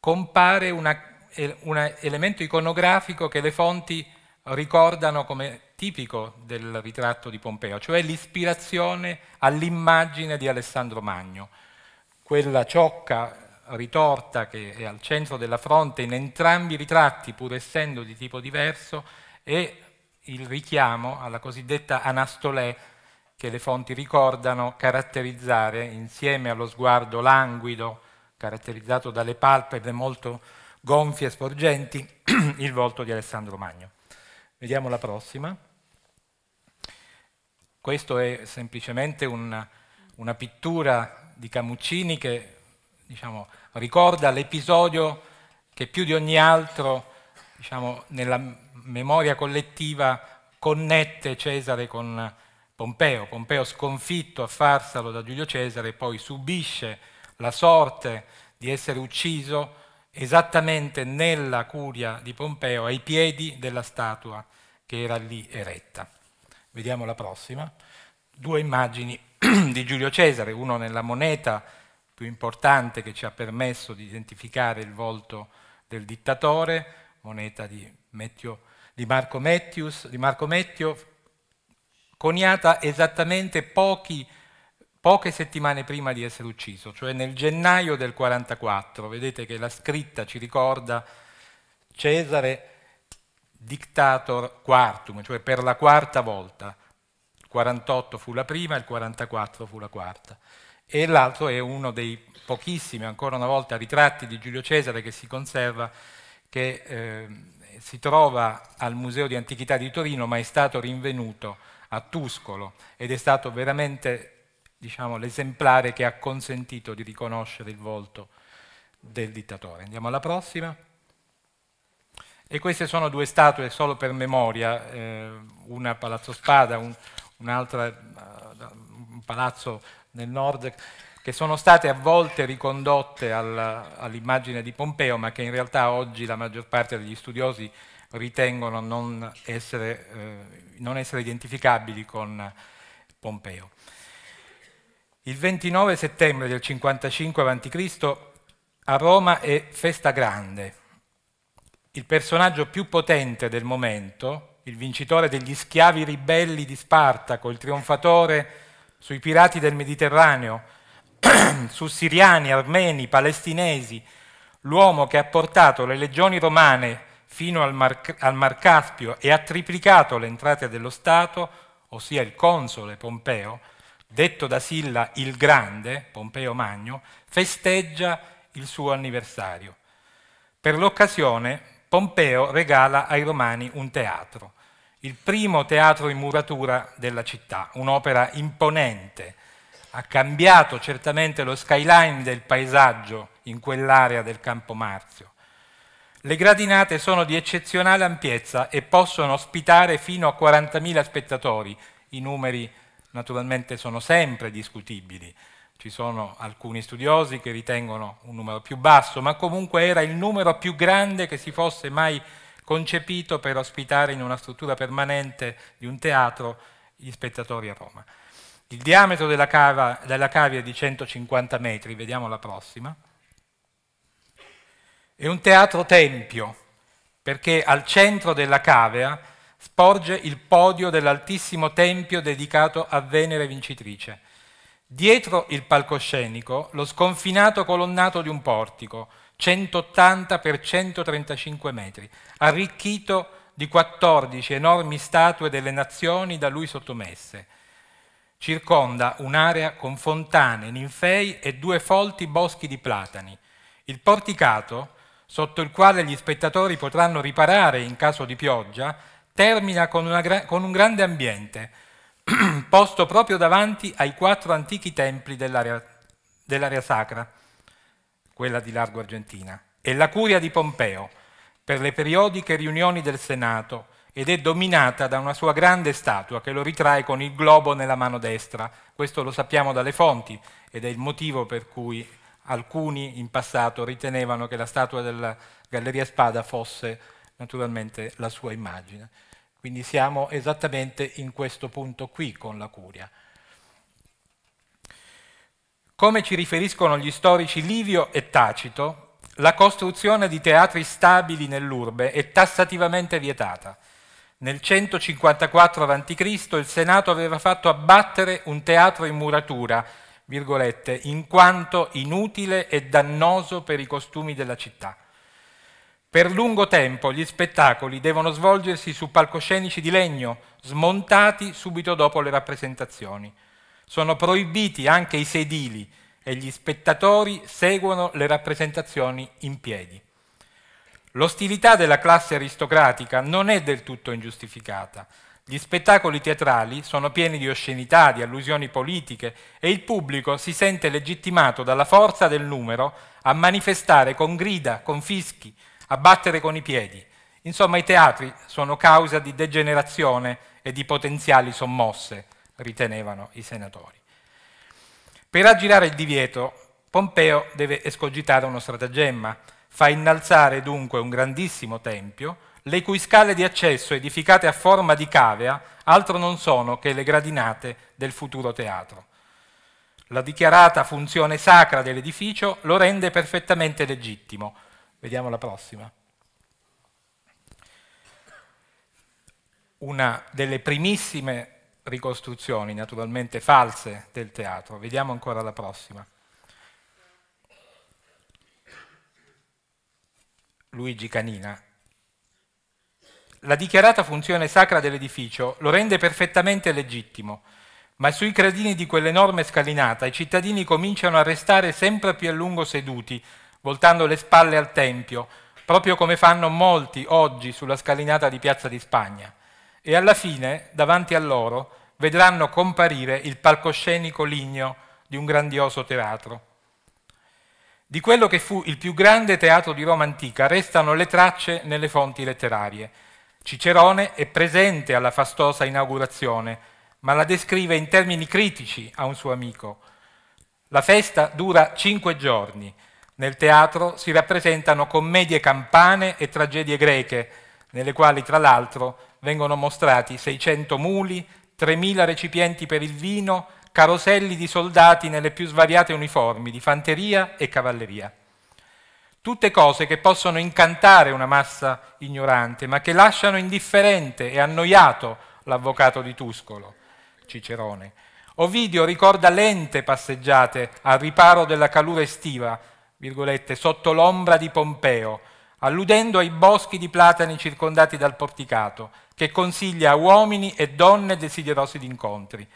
compare un eh, elemento iconografico che le fonti ricordano come tipico del ritratto di Pompeo, cioè l'ispirazione all'immagine di Alessandro Magno, quella ciocca ritorta che è al centro della fronte in entrambi i ritratti, pur essendo di tipo diverso, è il richiamo alla cosiddetta anastolè che le fonti ricordano caratterizzare insieme allo sguardo languido, caratterizzato dalle palpebre molto gonfie e sporgenti, il volto di Alessandro Magno. Vediamo la prossima. Questo è semplicemente un, una pittura di Camuccini che diciamo, ricorda l'episodio che più di ogni altro diciamo, nella memoria collettiva connette Cesare con Pompeo. Pompeo sconfitto a Farsalo da Giulio Cesare poi subisce la sorte di essere ucciso esattamente nella curia di Pompeo ai piedi della statua che era lì eretta. Vediamo la prossima. Due immagini di Giulio Cesare, uno nella moneta più importante che ci ha permesso di identificare il volto del dittatore, moneta di, Mettio, di, Marco Mettius, di, Marco, Mettio, coniata esattamente pochi, poche settimane prima di essere ucciso, cioè nel gennaio del 44. Vedete che la scritta ci ricorda Cesare dictator quartum, cioè per la quarta volta. Il 48 fu la prima, il 44 fu la quarta. E l'altro è uno dei pochissimi, ancora una volta, ritratti di Giulio Cesare che si conserva che eh, si trova al Museo di Antichità di Torino ma è stato rinvenuto a Tuscolo ed è stato veramente diciamo, l'esemplare che ha consentito di riconoscere il volto del dittatore. Andiamo alla prossima. E queste sono due statue solo per memoria, eh, una a Palazzo Spada, un, un'altra a uh, eh, un palazzo nel nord che sono state a volte ricondotte all'immagine di Pompeo, ma che in realtà oggi la maggior parte degli studiosi ritengono non essere, eh, non essere identificabili con Pompeo. Il 29 settembre del 55 a.C. a Roma è festa grande. Il personaggio più potente del momento, il vincitore degli schiavi ribelli di Spartaco, il trionfatore sui pirati del Mediterraneo, su siriani, armeni, palestinesi, l'uomo che ha portato le legioni romane fino al Mar, al Mar Caspio e ha triplicato le entrate dello Stato, ossia il console Pompeo, detto da Silla il Grande, Pompeo Magno, festeggia il suo anniversario. Per l'occasione Pompeo regala ai romani un teatro, il primo teatro in muratura della città, un'opera imponente, ha cambiato certamente lo skyline del paesaggio in quell'area del Campo Marzio. Le gradinate sono di eccezionale ampiezza e possono ospitare fino a 40.000 spettatori. I numeri naturalmente sono sempre discutibili. Ci sono alcuni studiosi che ritengono un numero più basso, ma comunque era il numero più grande che si fosse mai concepito per ospitare in una struttura permanente di un teatro gli spettatori a Roma. Il diametro della, cava, della cavia è di 150 metri, vediamo la prossima. È un teatro tempio, perché al centro della cavea sporge il podio dell'altissimo tempio dedicato a Venere vincitrice. Dietro il palcoscenico lo sconfinato colonnato di un portico, 180 x 135 metri, arricchito di 14 enormi statue delle nazioni da lui sottomesse Circonda un'area con fontane, ninfei e due folti boschi di platani. Il porticato, sotto il quale gli spettatori potranno riparare in caso di pioggia, termina con, con un grande ambiente, posto proprio davanti ai quattro antichi templi dell'area dell sacra, quella di Largo Argentina, e la curia di Pompeo, per le periodiche riunioni del Senato, ed è dominata da una sua grande statua che lo ritrae con il globo nella mano destra. Questo lo sappiamo dalle fonti ed è il motivo per cui alcuni in passato ritenevano che la statua della Galleria Spada fosse naturalmente la sua immagine. Quindi siamo esattamente in questo punto qui con la curia. Come ci riferiscono gli storici Livio e Tacito, la costruzione di teatri stabili nell'urbe è tassativamente vietata nel 154 a.C. il Senato aveva fatto abbattere un teatro in muratura, virgolette, in quanto inutile e dannoso per i costumi della città. Per lungo tempo gli spettacoli devono svolgersi su palcoscenici di legno, smontati subito dopo le rappresentazioni. Sono proibiti anche i sedili e gli spettatori seguono le rappresentazioni in piedi. L'ostilità della classe aristocratica non è del tutto ingiustificata. Gli spettacoli teatrali sono pieni di oscenità, di allusioni politiche e il pubblico si sente legittimato dalla forza del numero a manifestare con grida, con fischi, a battere con i piedi. Insomma, i teatri sono causa di degenerazione e di potenziali sommosse, ritenevano i senatori. Per aggirare il divieto, Pompeo deve escogitare uno stratagemma Fa innalzare dunque un grandissimo tempio, le cui scale di accesso edificate a forma di cavea altro non sono che le gradinate del futuro teatro. La dichiarata funzione sacra dell'edificio lo rende perfettamente legittimo. Vediamo la prossima. Una delle primissime ricostruzioni, naturalmente false, del teatro. Vediamo ancora la prossima. Luigi Canina. La dichiarata funzione sacra dell'edificio lo rende perfettamente legittimo, ma sui gradini di quell'enorme scalinata i cittadini cominciano a restare sempre più a lungo seduti, voltando le spalle al Tempio, proprio come fanno molti oggi sulla scalinata di Piazza di Spagna. E alla fine, davanti a loro, vedranno comparire il palcoscenico ligneo di un grandioso teatro. Di quello che fu il più grande teatro di Roma antica restano le tracce nelle fonti letterarie. Cicerone è presente alla fastosa inaugurazione, ma la descrive in termini critici a un suo amico. La festa dura cinque giorni. Nel teatro si rappresentano commedie campane e tragedie greche, nelle quali tra l'altro vengono mostrati 600 muli, 3.000 recipienti per il vino, caroselli di soldati nelle più svariate uniformi, di fanteria e cavalleria. Tutte cose che possono incantare una massa ignorante, ma che lasciano indifferente e annoiato l'avvocato di Tuscolo, Cicerone. Ovidio ricorda lente passeggiate al riparo della calura estiva, virgolette, sotto l'ombra di Pompeo, alludendo ai boschi di platani circondati dal porticato, che consiglia a uomini e donne desiderosi di incontri.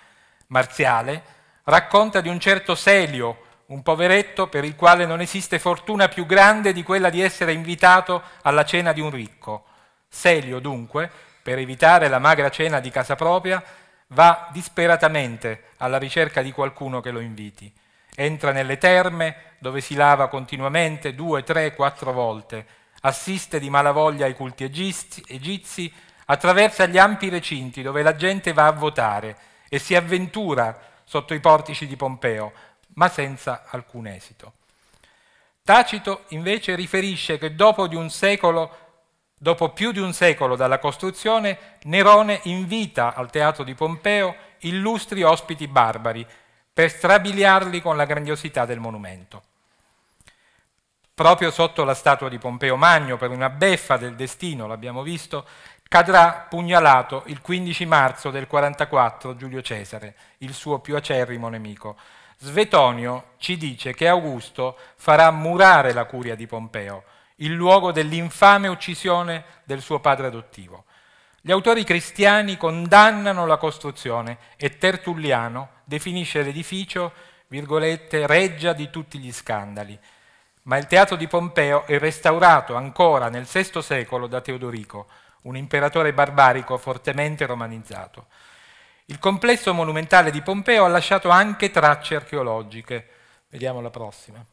Marziale, racconta di un certo Selio, un poveretto per il quale non esiste fortuna più grande di quella di essere invitato alla cena di un ricco. Selio, dunque, per evitare la magra cena di casa propria, va disperatamente alla ricerca di qualcuno che lo inviti. Entra nelle terme, dove si lava continuamente due, tre, quattro volte, assiste di malavoglia ai culti egizi, attraversa gli ampi recinti dove la gente va a votare, e si avventura sotto i portici di Pompeo, ma senza alcun esito. Tacito invece riferisce che dopo, secolo, dopo più di un secolo dalla costruzione, Nerone invita al teatro di Pompeo illustri ospiti barbari per strabiliarli con la grandiosità del monumento. Proprio sotto la statua di Pompeo Magno, per una beffa del destino, l'abbiamo visto, Cadrà pugnalato il 15 marzo del 44 Giulio Cesare, il suo più acerrimo nemico. Svetonio ci dice che Augusto farà murare la curia di Pompeo, il luogo dell'infame uccisione del suo padre adottivo. Gli autori cristiani condannano la costruzione e Tertulliano definisce l'edificio, virgolette, reggia di tutti gli scandali. Ma il teatro di Pompeo è restaurato ancora nel VI secolo da Teodorico, un imperatore barbarico fortemente romanizzato. Il complesso monumentale di Pompeo ha lasciato anche tracce archeologiche. Vediamo la prossima.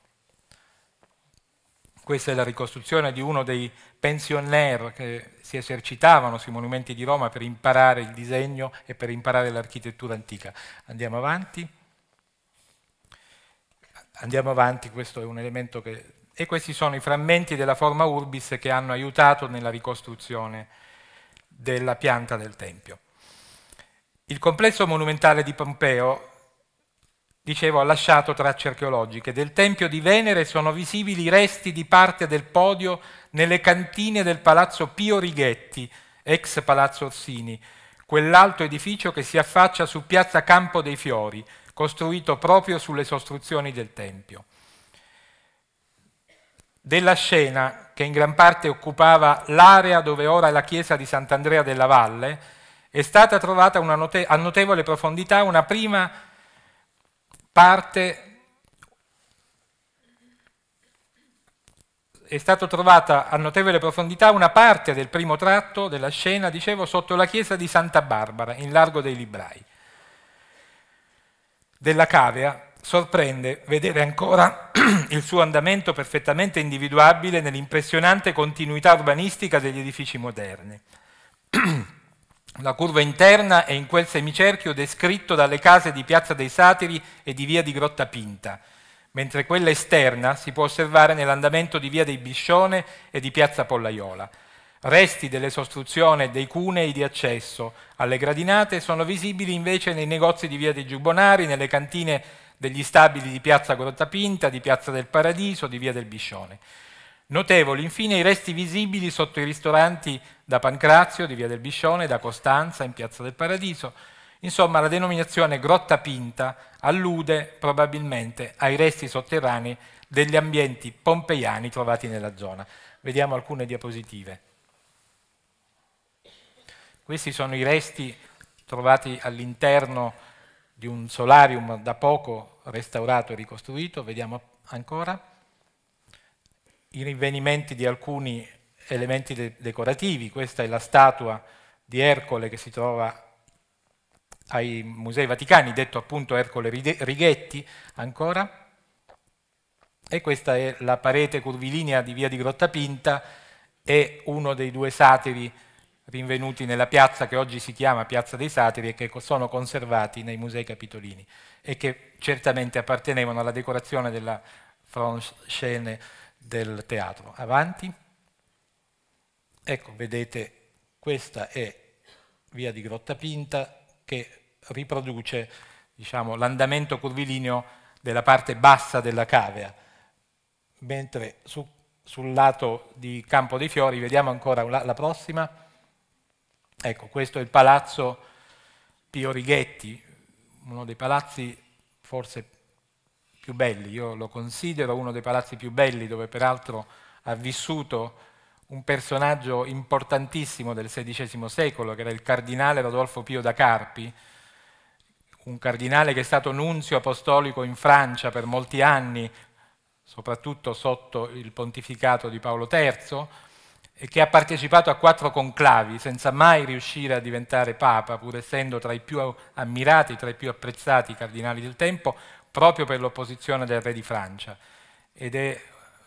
Questa è la ricostruzione di uno dei pensionnaire che si esercitavano sui monumenti di Roma per imparare il disegno e per imparare l'architettura antica. Andiamo avanti. Andiamo avanti, questo è un elemento che... E questi sono i frammenti della forma Urbis che hanno aiutato nella ricostruzione della pianta del Tempio. Il complesso monumentale di Pompeo, dicevo, ha lasciato tracce archeologiche. Del Tempio di Venere sono visibili i resti di parte del podio nelle cantine del Palazzo Pio Righetti, ex Palazzo Orsini, quell'alto edificio che si affaccia su Piazza Campo dei Fiori, costruito proprio sulle sostruzioni del Tempio della scena che in gran parte occupava l'area dove ora è la chiesa di Sant'Andrea della Valle, è stata trovata note a notevole profondità una prima parte è stata trovata a notevole profondità una parte del primo tratto della scena, dicevo, sotto la chiesa di Santa Barbara, in largo dei Librai, della cavea, sorprende vedere ancora il suo andamento perfettamente individuabile nell'impressionante continuità urbanistica degli edifici moderni. La curva interna è in quel semicerchio descritto dalle case di Piazza dei Satiri e di Via di Grottapinta, mentre quella esterna si può osservare nell'andamento di Via dei Biscione e di Piazza Pollaiola. Resti delle sostruzioni dei cunei di accesso alle gradinate sono visibili invece nei negozi di Via dei Giubbonari, nelle cantine degli stabili di piazza Grottapinta, di piazza del Paradiso, di via del Biscione. Notevoli infine i resti visibili sotto i ristoranti da Pancrazio, di via del Biscione, da Costanza, in piazza del Paradiso. Insomma, la denominazione Grotta Pinta allude probabilmente ai resti sotterranei degli ambienti pompeiani trovati nella zona. Vediamo alcune diapositive. Questi sono i resti trovati all'interno di un solarium da poco restaurato e ricostruito, vediamo ancora, i rinvenimenti di alcuni elementi de decorativi, questa è la statua di Ercole che si trova ai Musei Vaticani, detto appunto Ercole Righetti ancora, e questa è la parete curvilinea di via di Grottapinta e uno dei due satiri rinvenuti nella piazza che oggi si chiama Piazza dei Satiri e che sono conservati nei musei capitolini e che certamente appartenevano alla decorazione della scene del teatro. Avanti. Ecco, vedete, questa è via di Grottapinta che riproduce diciamo, l'andamento curvilineo della parte bassa della cavea, mentre su, sul lato di Campo dei Fiori vediamo ancora la, la prossima Ecco, questo è il palazzo Pio Righetti, uno dei palazzi forse più belli, io lo considero uno dei palazzi più belli dove peraltro ha vissuto un personaggio importantissimo del XVI secolo, che era il cardinale Rodolfo Pio da Carpi, un cardinale che è stato nunzio apostolico in Francia per molti anni, soprattutto sotto il pontificato di Paolo III, e che ha partecipato a quattro conclavi senza mai riuscire a diventare Papa, pur essendo tra i più ammirati, tra i più apprezzati cardinali del tempo, proprio per l'opposizione del re di Francia. Ed è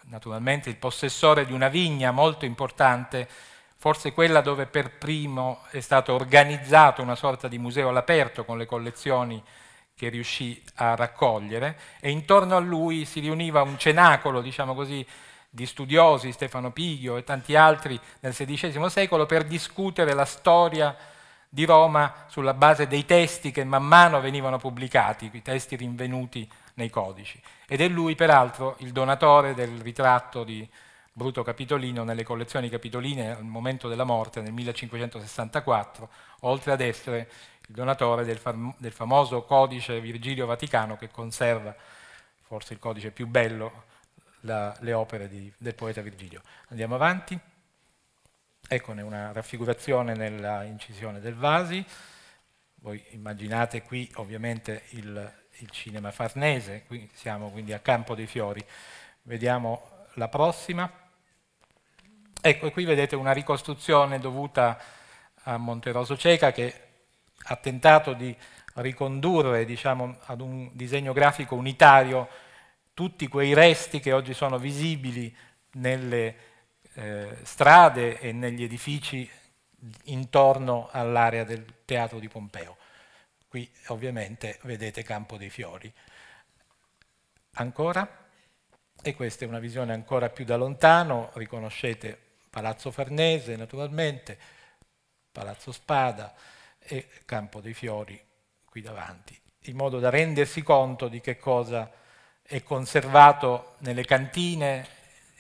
naturalmente il possessore di una vigna molto importante, forse quella dove per primo è stato organizzato una sorta di museo all'aperto con le collezioni che riuscì a raccogliere e intorno a lui si riuniva un cenacolo, diciamo così, di studiosi, Stefano Piglio e tanti altri nel XVI secolo, per discutere la storia di Roma sulla base dei testi che man mano venivano pubblicati, i testi rinvenuti nei codici. Ed è lui, peraltro, il donatore del ritratto di Bruto Capitolino nelle collezioni capitoline al momento della morte nel 1564, oltre ad essere il donatore del, fam del famoso codice Virgilio Vaticano che conserva, forse il codice più bello, la, le opere di, del poeta Virgilio. Andiamo avanti. Eccone una raffigurazione nella incisione del Vasi. Voi immaginate qui ovviamente il, il cinema farnese, qui siamo quindi a Campo dei Fiori. Vediamo la prossima. Ecco, e qui vedete una ricostruzione dovuta a Monteroso Ceca che ha tentato di ricondurre diciamo, ad un disegno grafico unitario tutti quei resti che oggi sono visibili nelle eh, strade e negli edifici intorno all'area del teatro di Pompeo. Qui ovviamente vedete Campo dei Fiori. Ancora? E questa è una visione ancora più da lontano, riconoscete Palazzo Farnese naturalmente, Palazzo Spada e Campo dei Fiori qui davanti, in modo da rendersi conto di che cosa è conservato nelle cantine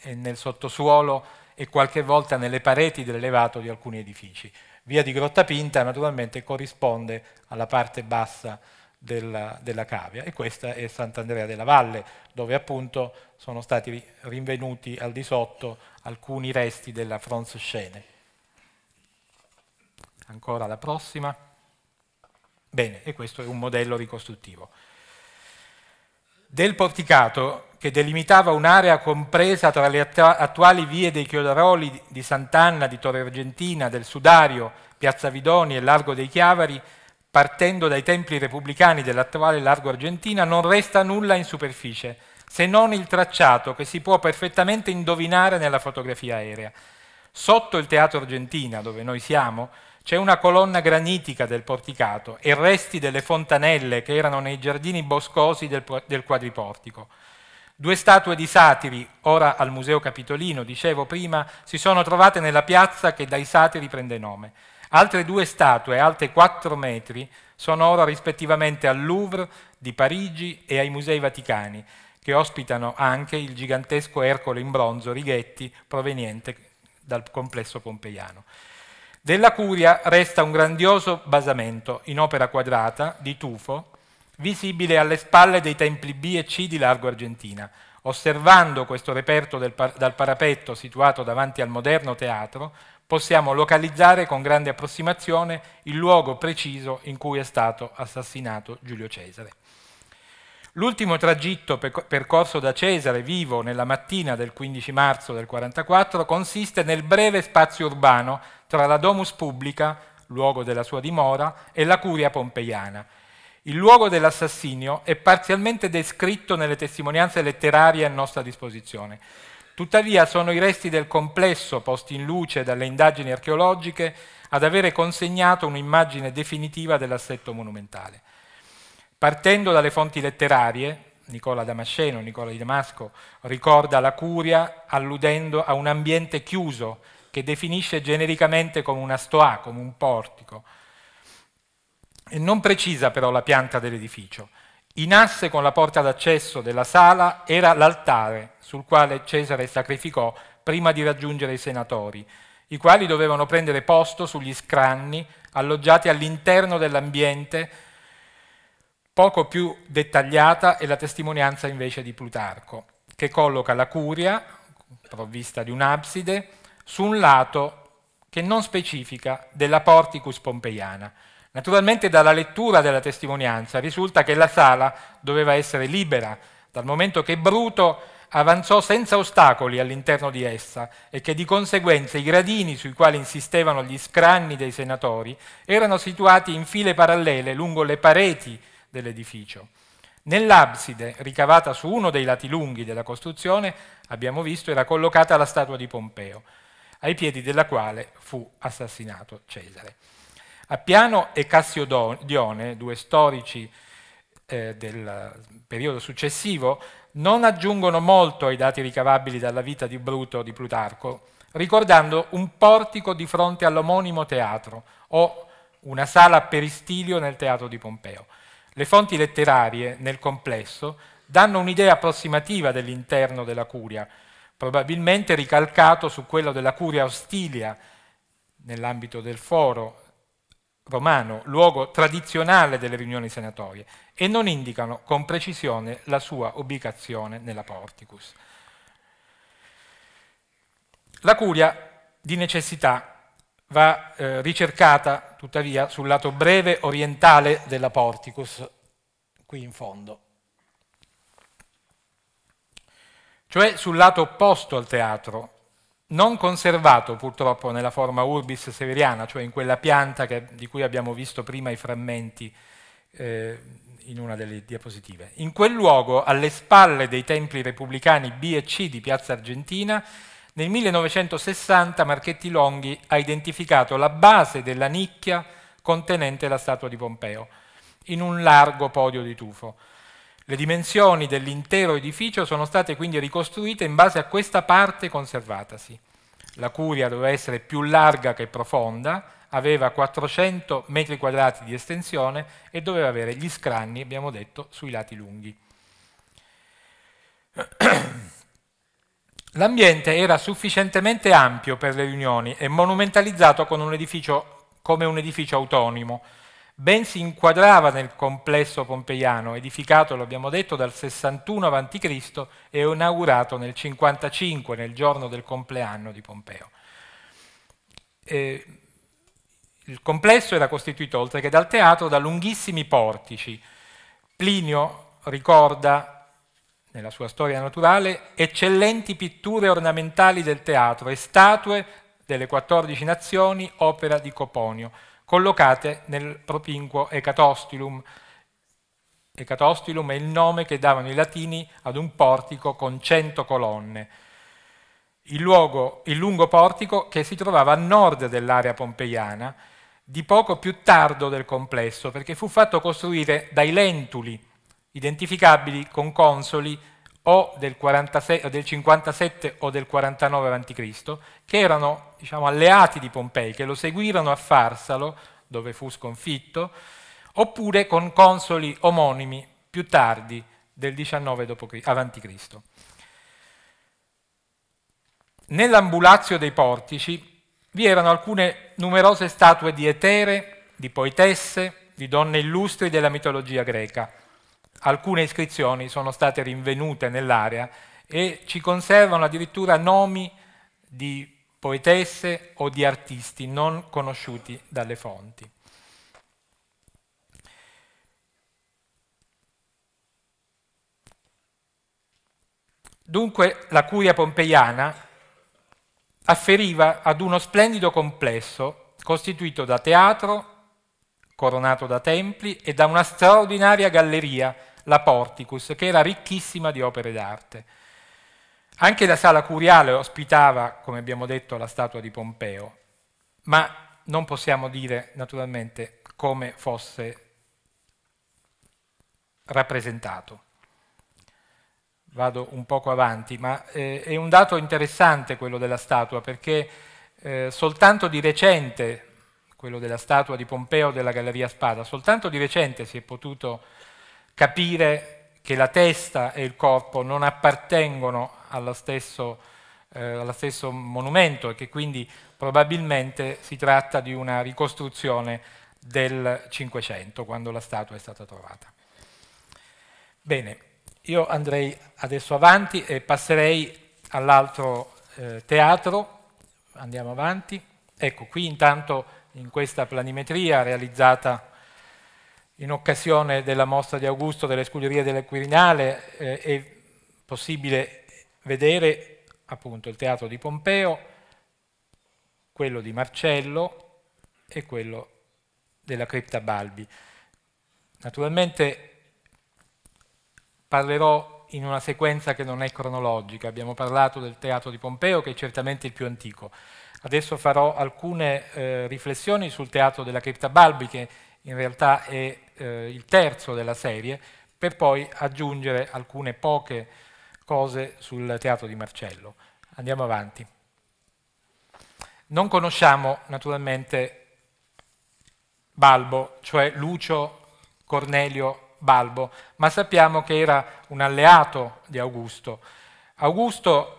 e nel sottosuolo e qualche volta nelle pareti dell'elevato di alcuni edifici. Via di Grotta Pinta naturalmente corrisponde alla parte bassa della, della, cavia e questa è Sant'Andrea della Valle dove appunto sono stati rinvenuti al di sotto alcuni resti della Fronscene. Ancora la prossima. Bene, e questo è un modello ricostruttivo del porticato che delimitava un'area compresa tra le attuali vie dei Chiodaroli di Sant'Anna, di Torre Argentina, del Sudario, Piazza Vidoni e Largo dei Chiavari, partendo dai templi repubblicani dell'attuale Largo Argentina, non resta nulla in superficie, se non il tracciato che si può perfettamente indovinare nella fotografia aerea. Sotto il Teatro Argentina, dove noi siamo, c'è una colonna granitica del porticato e resti delle fontanelle che erano nei giardini boscosi del, del quadriportico. Due statue di satiri, ora al Museo Capitolino, dicevo prima, si sono trovate nella piazza che dai satiri prende nome. Altre due statue, alte 4 metri, sono ora rispettivamente al Louvre di Parigi e ai Musei Vaticani, che ospitano anche il gigantesco Ercole in bronzo Righetti proveniente dal complesso pompeiano. Della curia resta un grandioso basamento in opera quadrata di tufo, visibile alle spalle dei templi B e C di Largo Argentina. Osservando questo reperto par dal parapetto situato davanti al moderno teatro, possiamo localizzare con grande approssimazione il luogo preciso in cui è stato assassinato Giulio Cesare. L'ultimo tragitto percorso da Cesare vivo nella mattina del 15 marzo del 44 consiste nel breve spazio urbano tra la domus Publica, luogo della sua dimora, e la curia pompeiana. Il luogo dell'assassinio è parzialmente descritto nelle testimonianze letterarie a nostra disposizione. Tuttavia sono i resti del complesso posti in luce dalle indagini archeologiche ad avere consegnato un'immagine definitiva dell'assetto monumentale. Partendo dalle fonti letterarie, Nicola Damasceno, Nicola di Damasco, ricorda la curia alludendo a un ambiente chiuso che definisce genericamente come una stoa, come un portico. E non precisa però la pianta dell'edificio. In asse con la porta d'accesso della sala era l'altare sul quale Cesare sacrificò prima di raggiungere i senatori, i quali dovevano prendere posto sugli scranni alloggiati all'interno dell'ambiente poco più dettagliata è la testimonianza invece di Plutarco, che colloca la curia, provvista di un'abside, su un lato che non specifica della porticus pompeiana. Naturalmente dalla lettura della testimonianza risulta che la sala doveva essere libera, dal momento che Bruto avanzò senza ostacoli all'interno di essa e che di conseguenza i gradini sui quali insistevano gli scranni dei senatori erano situati in file parallele lungo le pareti dell'edificio. Nell'abside, ricavata su uno dei lati lunghi della costruzione, abbiamo visto, era collocata la statua di Pompeo ai piedi della quale fu assassinato Cesare. Appiano e Cassiodione, due storici eh, del periodo successivo, non aggiungono molto ai dati ricavabili dalla vita di Bruto di Plutarco, ricordando un portico di fronte all'omonimo teatro o una sala peristilio nel teatro di Pompeo. Le fonti letterarie nel complesso danno un'idea approssimativa dell'interno della curia, probabilmente ricalcato su quello della curia ostilia nell'ambito del foro romano, luogo tradizionale delle riunioni senatorie, e non indicano con precisione la sua ubicazione nella Porticus. La curia di necessità va eh, ricercata tuttavia sul lato breve orientale della Porticus, qui in fondo. cioè sul lato opposto al teatro, non conservato purtroppo nella forma urbis severiana, cioè in quella pianta che, di cui abbiamo visto prima i frammenti eh, in una delle diapositive. In quel luogo, alle spalle dei templi repubblicani B e C di Piazza Argentina, nel 1960 Marchetti Longhi ha identificato la base della nicchia contenente la statua di Pompeo, in un largo podio di tufo. Le dimensioni dell'intero edificio sono state quindi ricostruite in base a questa parte conservatasi. La curia doveva essere più larga che profonda, aveva 400 metri quadrati di estensione e doveva avere gli scranni, abbiamo detto, sui lati lunghi. L'ambiente era sufficientemente ampio per le riunioni e monumentalizzato un edificio, come un edificio autonomo, ben si inquadrava nel complesso pompeiano, edificato, lo abbiamo detto, dal 61 a.C. e inaugurato nel 55, nel giorno del compleanno di Pompeo. Eh, il complesso era costituito, oltre che dal teatro, da lunghissimi portici. Plinio ricorda nella sua storia naturale, eccellenti pitture ornamentali del teatro e statue delle 14 nazioni, opera di Coponio collocate nel propinquo Ecatostilum. Ecatostilum è il nome che davano i latini ad un portico con cento colonne, il, luogo, il lungo portico che si trovava a nord dell'area pompeiana, di poco più tardo del complesso, perché fu fatto costruire dai lentuli, identificabili con consoli o del, 46, del 57 o del 49 a.C., che erano diciamo, alleati di Pompei, che lo seguirono a Farsalo, dove fu sconfitto, oppure con consoli omonimi più tardi del 19 a.C. Nell'ambulazio dei portici vi erano alcune numerose statue di etere, di poetesse, di donne illustri della mitologia greca, alcune iscrizioni sono state rinvenute nell'area e ci conservano addirittura nomi di poetesse o di artisti non conosciuti dalle fonti. Dunque la curia pompeiana afferiva ad uno splendido complesso costituito da teatro, coronato da templi e da una straordinaria galleria, la Porticus, che era ricchissima di opere d'arte. Anche la sala curiale ospitava, come abbiamo detto, la statua di Pompeo, ma non possiamo dire naturalmente come fosse rappresentato. Vado un poco avanti, ma eh, è un dato interessante quello della statua, perché eh, soltanto di recente, quello della statua di Pompeo della Galleria Spada. Soltanto di recente si è potuto capire che la testa e il corpo non appartengono allo stesso, eh, allo stesso monumento e che quindi probabilmente si tratta di una ricostruzione del Cinquecento, quando la statua è stata trovata. Bene, io andrei adesso avanti e passerei all'altro eh, teatro, andiamo avanti. Ecco, qui intanto in questa planimetria realizzata in occasione della mostra di Augusto delle Scuderie del Quirinale eh, è possibile vedere appunto il teatro di Pompeo, quello di Marcello e quello della cripta Balbi. Naturalmente parlerò in una sequenza che non è cronologica, abbiamo parlato del teatro di Pompeo che è certamente il più antico, Adesso farò alcune eh, riflessioni sul teatro della Cripta Balbi, che in realtà è eh, il terzo della serie, per poi aggiungere alcune poche cose sul teatro di Marcello. Andiamo avanti. Non conosciamo naturalmente Balbo, cioè Lucio Cornelio Balbo, ma sappiamo che era un alleato di Augusto. Augusto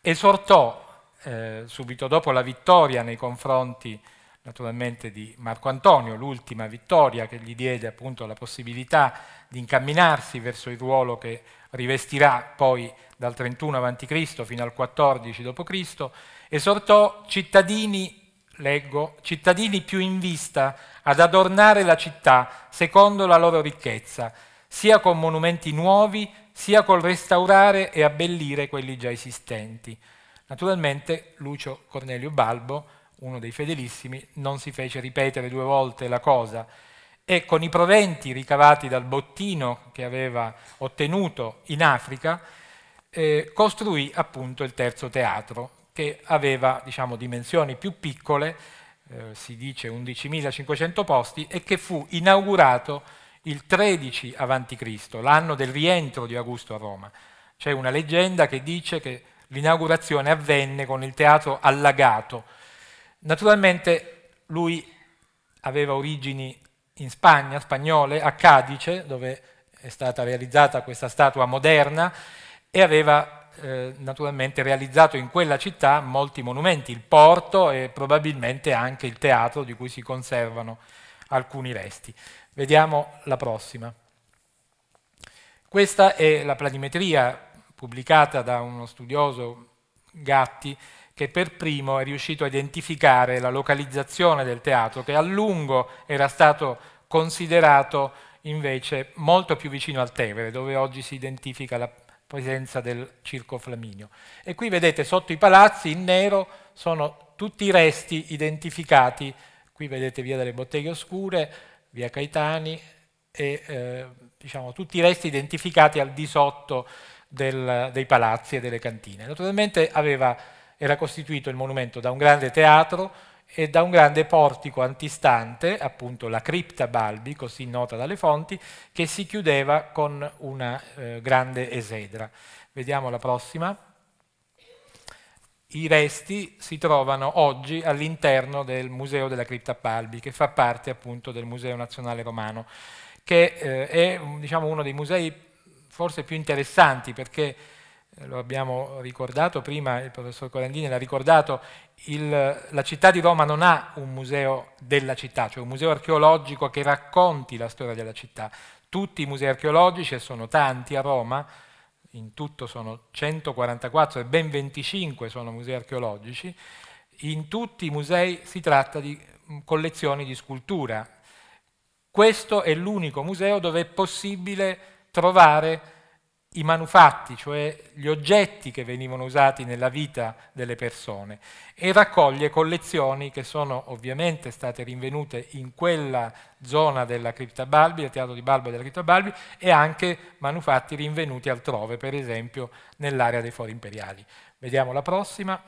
esortò eh, subito dopo la vittoria nei confronti naturalmente di Marco Antonio, l'ultima vittoria che gli diede appunto la possibilità di incamminarsi verso il ruolo che rivestirà poi dal 31 a.C. fino al 14 d.C., esortò cittadini, leggo, cittadini più in vista ad adornare la città secondo la loro ricchezza, sia con monumenti nuovi, sia col restaurare e abbellire quelli già esistenti Naturalmente Lucio Cornelio Balbo, uno dei fedelissimi, non si fece ripetere due volte la cosa e con i proventi ricavati dal bottino che aveva ottenuto in Africa eh, costruì appunto il terzo teatro che aveva diciamo, dimensioni più piccole, eh, si dice 11.500 posti, e che fu inaugurato il 13 a.C., l'anno del rientro di Augusto a Roma. C'è una leggenda che dice che l'inaugurazione avvenne con il teatro allagato. Naturalmente lui aveva origini in Spagna, spagnole, a Cadice, dove è stata realizzata questa statua moderna, e aveva eh, naturalmente realizzato in quella città molti monumenti, il porto e probabilmente anche il teatro di cui si conservano alcuni resti. Vediamo la prossima. Questa è la planimetria pubblicata da uno studioso Gatti, che per primo è riuscito a identificare la localizzazione del teatro, che a lungo era stato considerato invece molto più vicino al Tevere, dove oggi si identifica la presenza del Circo Flaminio. E qui vedete sotto i palazzi in nero sono tutti i resti identificati, qui vedete via delle botteghe oscure, via Caetani e eh, diciamo, tutti i resti identificati al di sotto del, dei palazzi e delle cantine. Naturalmente aveva, era costituito il monumento da un grande teatro e da un grande portico antistante, appunto la cripta Balbi, così nota dalle fonti, che si chiudeva con una eh, grande esedra. Vediamo la prossima. I resti si trovano oggi all'interno del Museo della Cripta Palbi, che fa parte appunto del Museo Nazionale Romano, che eh, è diciamo, uno dei musei forse più interessanti perché eh, lo abbiamo ricordato prima, il professor Corandini l'ha ricordato, il, la città di Roma non ha un museo della città, cioè un museo archeologico che racconti la storia della città. Tutti i musei archeologici, e sono tanti a Roma, in tutto sono 144 e ben 25 sono musei archeologici, in tutti i musei si tratta di mm, collezioni di scultura. Questo è l'unico museo dove è possibile trovare i manufatti, cioè gli oggetti che venivano usati nella vita delle persone e raccoglie collezioni che sono ovviamente state rinvenute in quella zona della cripta Balbi, del teatro di Balbo della cripta Balbi e anche manufatti rinvenuti altrove, per esempio nell'area dei fori imperiali. Vediamo la prossima.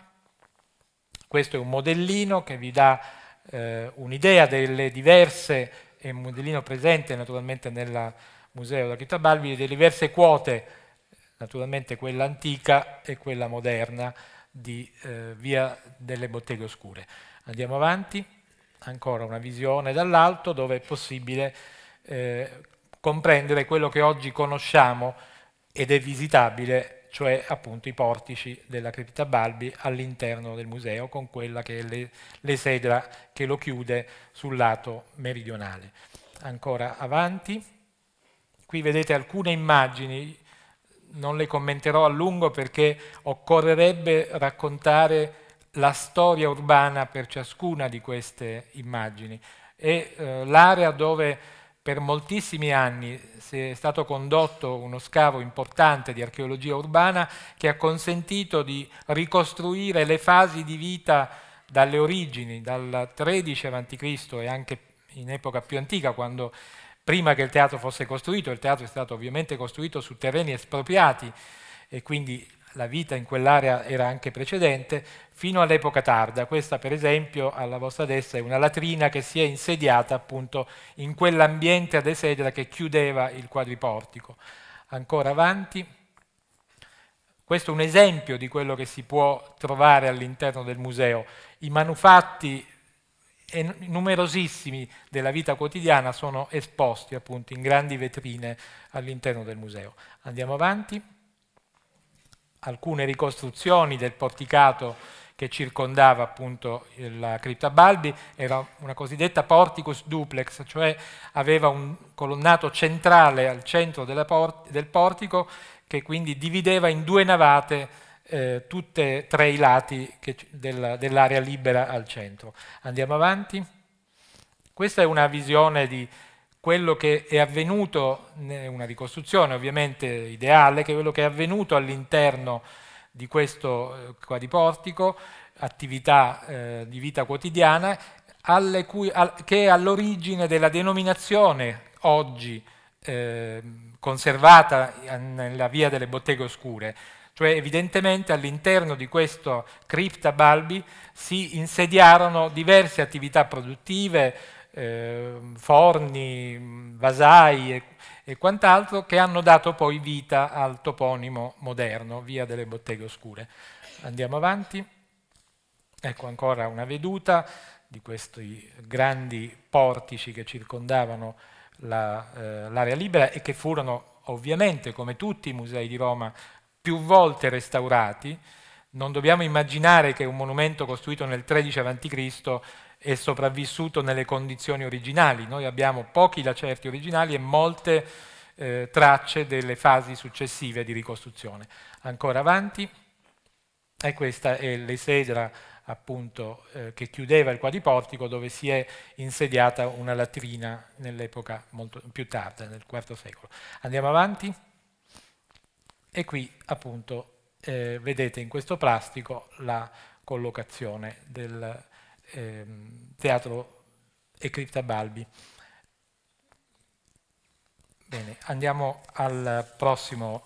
Questo è un modellino che vi dà eh, un'idea delle diverse, è un modellino presente naturalmente nella museo della Cripta Balbi, delle diverse quote, naturalmente quella antica e quella moderna, di eh, Via delle Botteghe Oscure. Andiamo avanti, ancora una visione dall'alto dove è possibile eh, comprendere quello che oggi conosciamo ed è visitabile, cioè appunto i portici della cripta Balbi all'interno del museo con quella che è le, le che lo chiude sul lato meridionale. Ancora avanti. Qui vedete alcune immagini, non le commenterò a lungo perché occorrerebbe raccontare la storia urbana per ciascuna di queste immagini. È eh, l'area dove per moltissimi anni si è stato condotto uno scavo importante di archeologia urbana che ha consentito di ricostruire le fasi di vita dalle origini, dal 13 a.C. e anche in epoca più antica, quando prima che il teatro fosse costruito, il teatro è stato ovviamente costruito su terreni espropriati e quindi la vita in quell'area era anche precedente, fino all'epoca tarda. Questa per esempio alla vostra destra è una latrina che si è insediata appunto in quell'ambiente ad esedra che chiudeva il quadriportico. Ancora avanti. Questo è un esempio di quello che si può trovare all'interno del museo. I manufatti e numerosissimi della vita quotidiana sono esposti appunto in grandi vetrine all'interno del museo. Andiamo avanti. Alcune ricostruzioni del porticato che circondava appunto la cripta Balbi era una cosiddetta porticus duplex, cioè aveva un colonnato centrale al centro port del portico che quindi divideva in due navate eh, tutti e tre i lati dell'area dell libera al centro. Andiamo avanti. Questa è una visione di quello che è avvenuto, una ricostruzione ovviamente ideale, che è quello che è avvenuto all'interno di questo eh, quadiportico, attività eh, di vita quotidiana, cui, al, che è all'origine della denominazione oggi eh, conservata nella via delle botteghe oscure, cioè evidentemente all'interno di questo cripta Balbi si insediarono diverse attività produttive, eh, forni, vasai e, e quant'altro che hanno dato poi vita al toponimo moderno, via delle botteghe oscure. Andiamo avanti. Ecco ancora una veduta di questi grandi portici che circondavano l'area la, eh, libera e che furono ovviamente, come tutti i musei di Roma, più volte restaurati, non dobbiamo immaginare che un monumento costruito nel 13 a.C. è sopravvissuto nelle condizioni originali. Noi abbiamo pochi lacerti originali e molte eh, tracce delle fasi successive di ricostruzione. Ancora avanti, e questa è l'esedra appunto, eh, che chiudeva il quadriportico dove si è insediata una latrina nell'epoca più tarda, nel IV secolo. Andiamo avanti. E qui appunto eh, vedete in questo plastico la collocazione del ehm, teatro Eclipta Balbi. Bene, andiamo al prossimo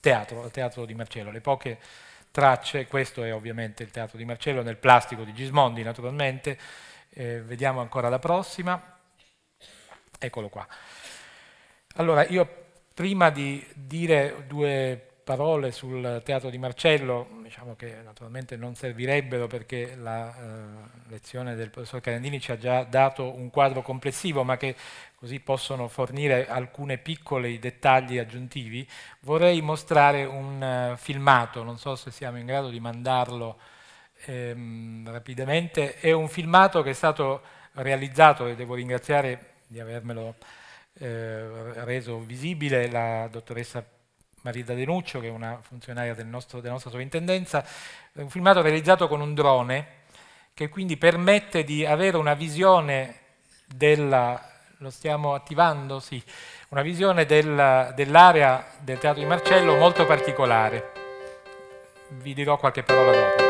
teatro, al teatro di Marcello. Le poche tracce, questo è ovviamente il teatro di Marcello nel plastico di Gismondi naturalmente, eh, vediamo ancora la prossima, eccolo qua. Allora, io Prima di dire due parole sul teatro di Marcello, diciamo che naturalmente non servirebbero perché la eh, lezione del professor Carandini ci ha già dato un quadro complessivo, ma che così possono fornire alcuni piccoli dettagli aggiuntivi, vorrei mostrare un uh, filmato, non so se siamo in grado di mandarlo ehm, rapidamente, è un filmato che è stato realizzato e devo ringraziare di avermelo eh, reso visibile la dottoressa De Nuccio, che è una funzionaria del nostro, della nostra sovrintendenza, un filmato realizzato con un drone che quindi permette di avere una visione della lo stiamo attivando, sì, una visione dell'area del Teatro di Marcello molto particolare. Vi dirò qualche parola dopo.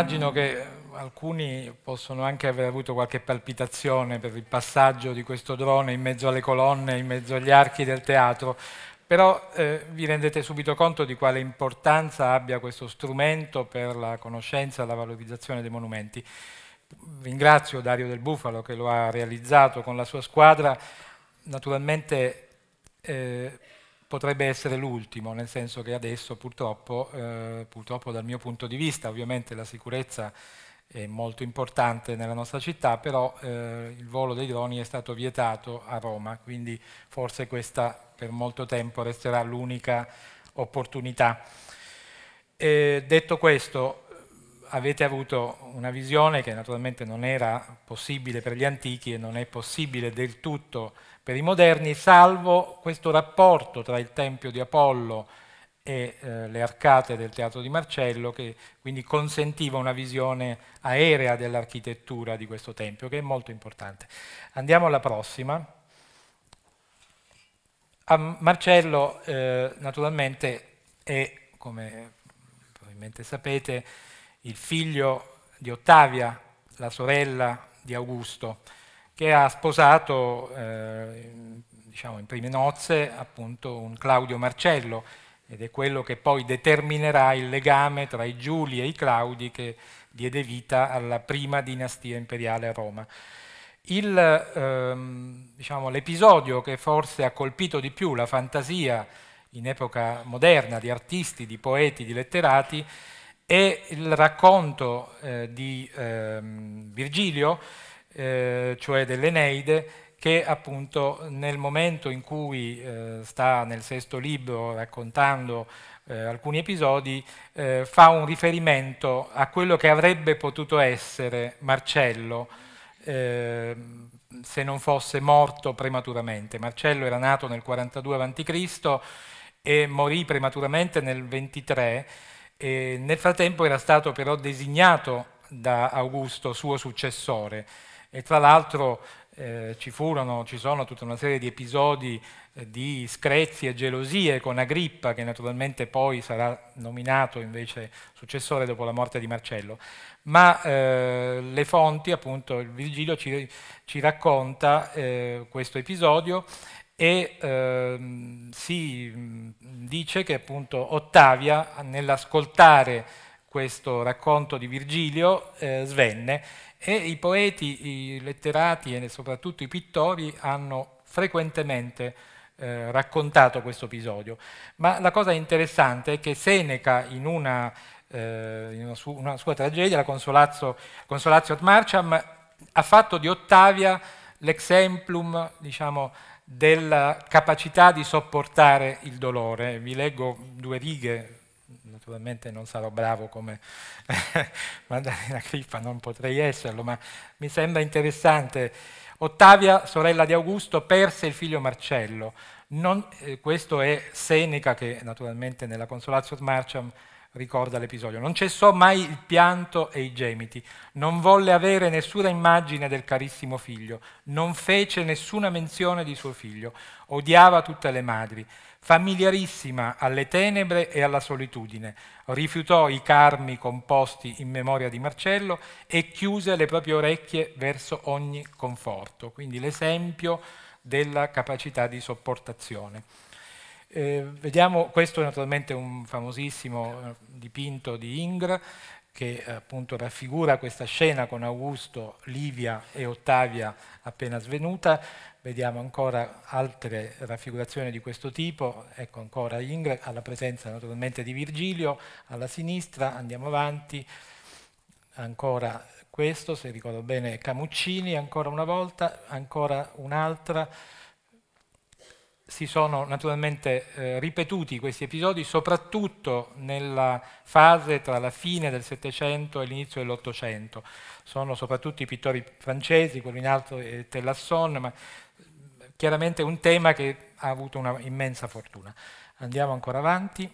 immagino che alcuni possono anche aver avuto qualche palpitazione per il passaggio di questo drone in mezzo alle colonne, in mezzo agli archi del teatro, però eh, vi rendete subito conto di quale importanza abbia questo strumento per la conoscenza e la valorizzazione dei monumenti. Ringrazio Dario Del Bufalo che lo ha realizzato con la sua squadra, naturalmente eh, potrebbe essere l'ultimo, nel senso che adesso purtroppo, eh, purtroppo, dal mio punto di vista, ovviamente la sicurezza è molto importante nella nostra città, però eh, il volo dei droni è stato vietato a Roma, quindi forse questa per molto tempo resterà l'unica opportunità. Eh, detto questo, avete avuto una visione che naturalmente non era possibile per gli antichi e non è possibile del tutto per i moderni, salvo questo rapporto tra il Tempio di Apollo e eh, le arcate del Teatro di Marcello, che quindi consentiva una visione aerea dell'architettura di questo tempio, che è molto importante. Andiamo alla prossima. A Marcello, eh, naturalmente, è, come probabilmente sapete, il figlio di Ottavia, la sorella di Augusto, che ha sposato eh, diciamo in prime nozze appunto un Claudio Marcello ed è quello che poi determinerà il legame tra i Giuli e i Claudi che diede vita alla prima dinastia imperiale a Roma. l'episodio ehm, diciamo, che forse ha colpito di più la fantasia in epoca moderna di artisti, di poeti, di letterati, è il racconto eh, di ehm, Virgilio eh, cioè dell'Eneide, che appunto nel momento in cui eh, sta nel sesto libro raccontando eh, alcuni episodi, eh, fa un riferimento a quello che avrebbe potuto essere Marcello eh, se non fosse morto prematuramente. Marcello era nato nel 42 a.C. e morì prematuramente nel 23. nel frattempo era stato però designato da Augusto suo successore e tra l'altro eh, ci furono, ci sono tutta una serie di episodi eh, di screzi e gelosie con Agrippa, che naturalmente poi sarà nominato invece successore dopo la morte di Marcello. Ma eh, le fonti, appunto, il Virgilio ci, ci racconta eh, questo episodio e ehm, si mm, dice che appunto Ottavia, nell'ascoltare questo racconto di Virgilio, eh, svenne e i poeti, i letterati e soprattutto i pittori hanno frequentemente eh, raccontato questo episodio. Ma la cosa interessante è che Seneca in una, eh, in una, su una sua tragedia, la Consolazio, Consolazio ad Marcham, ha fatto di Ottavia l'exemplum, diciamo, della capacità di sopportare il dolore. Vi leggo due righe naturalmente non sarò bravo come Maddalena Crippa, non potrei esserlo, ma mi sembra interessante. Ottavia, sorella di Augusto, perse il figlio Marcello. Non, eh, questo è Seneca che naturalmente nella Consolation Marciam ricorda l'episodio. Non cessò mai il pianto e i gemiti, non volle avere nessuna immagine del carissimo figlio, non fece nessuna menzione di suo figlio, odiava tutte le madri. Familiarissima alle tenebre e alla solitudine, rifiutò i carmi composti in memoria di Marcello e chiuse le proprie orecchie verso ogni conforto, quindi l'esempio della capacità di sopportazione. Eh, vediamo, questo è naturalmente un famosissimo eh, dipinto di Ingra, che eh, appunto raffigura questa scena con Augusto, Livia e Ottavia appena svenuta, vediamo ancora altre raffigurazioni di questo tipo, ecco ancora Ingra, alla presenza naturalmente di Virgilio, alla sinistra, andiamo avanti, ancora questo, se ricordo bene, Camuccini, ancora una volta, ancora un'altra, si sono naturalmente eh, ripetuti questi episodi soprattutto nella fase tra la fine del Settecento e l'inizio dell'Ottocento. Sono soprattutto i pittori francesi, quello in alto è eh, Tellasson, ma chiaramente un tema che ha avuto una immensa fortuna. Andiamo ancora avanti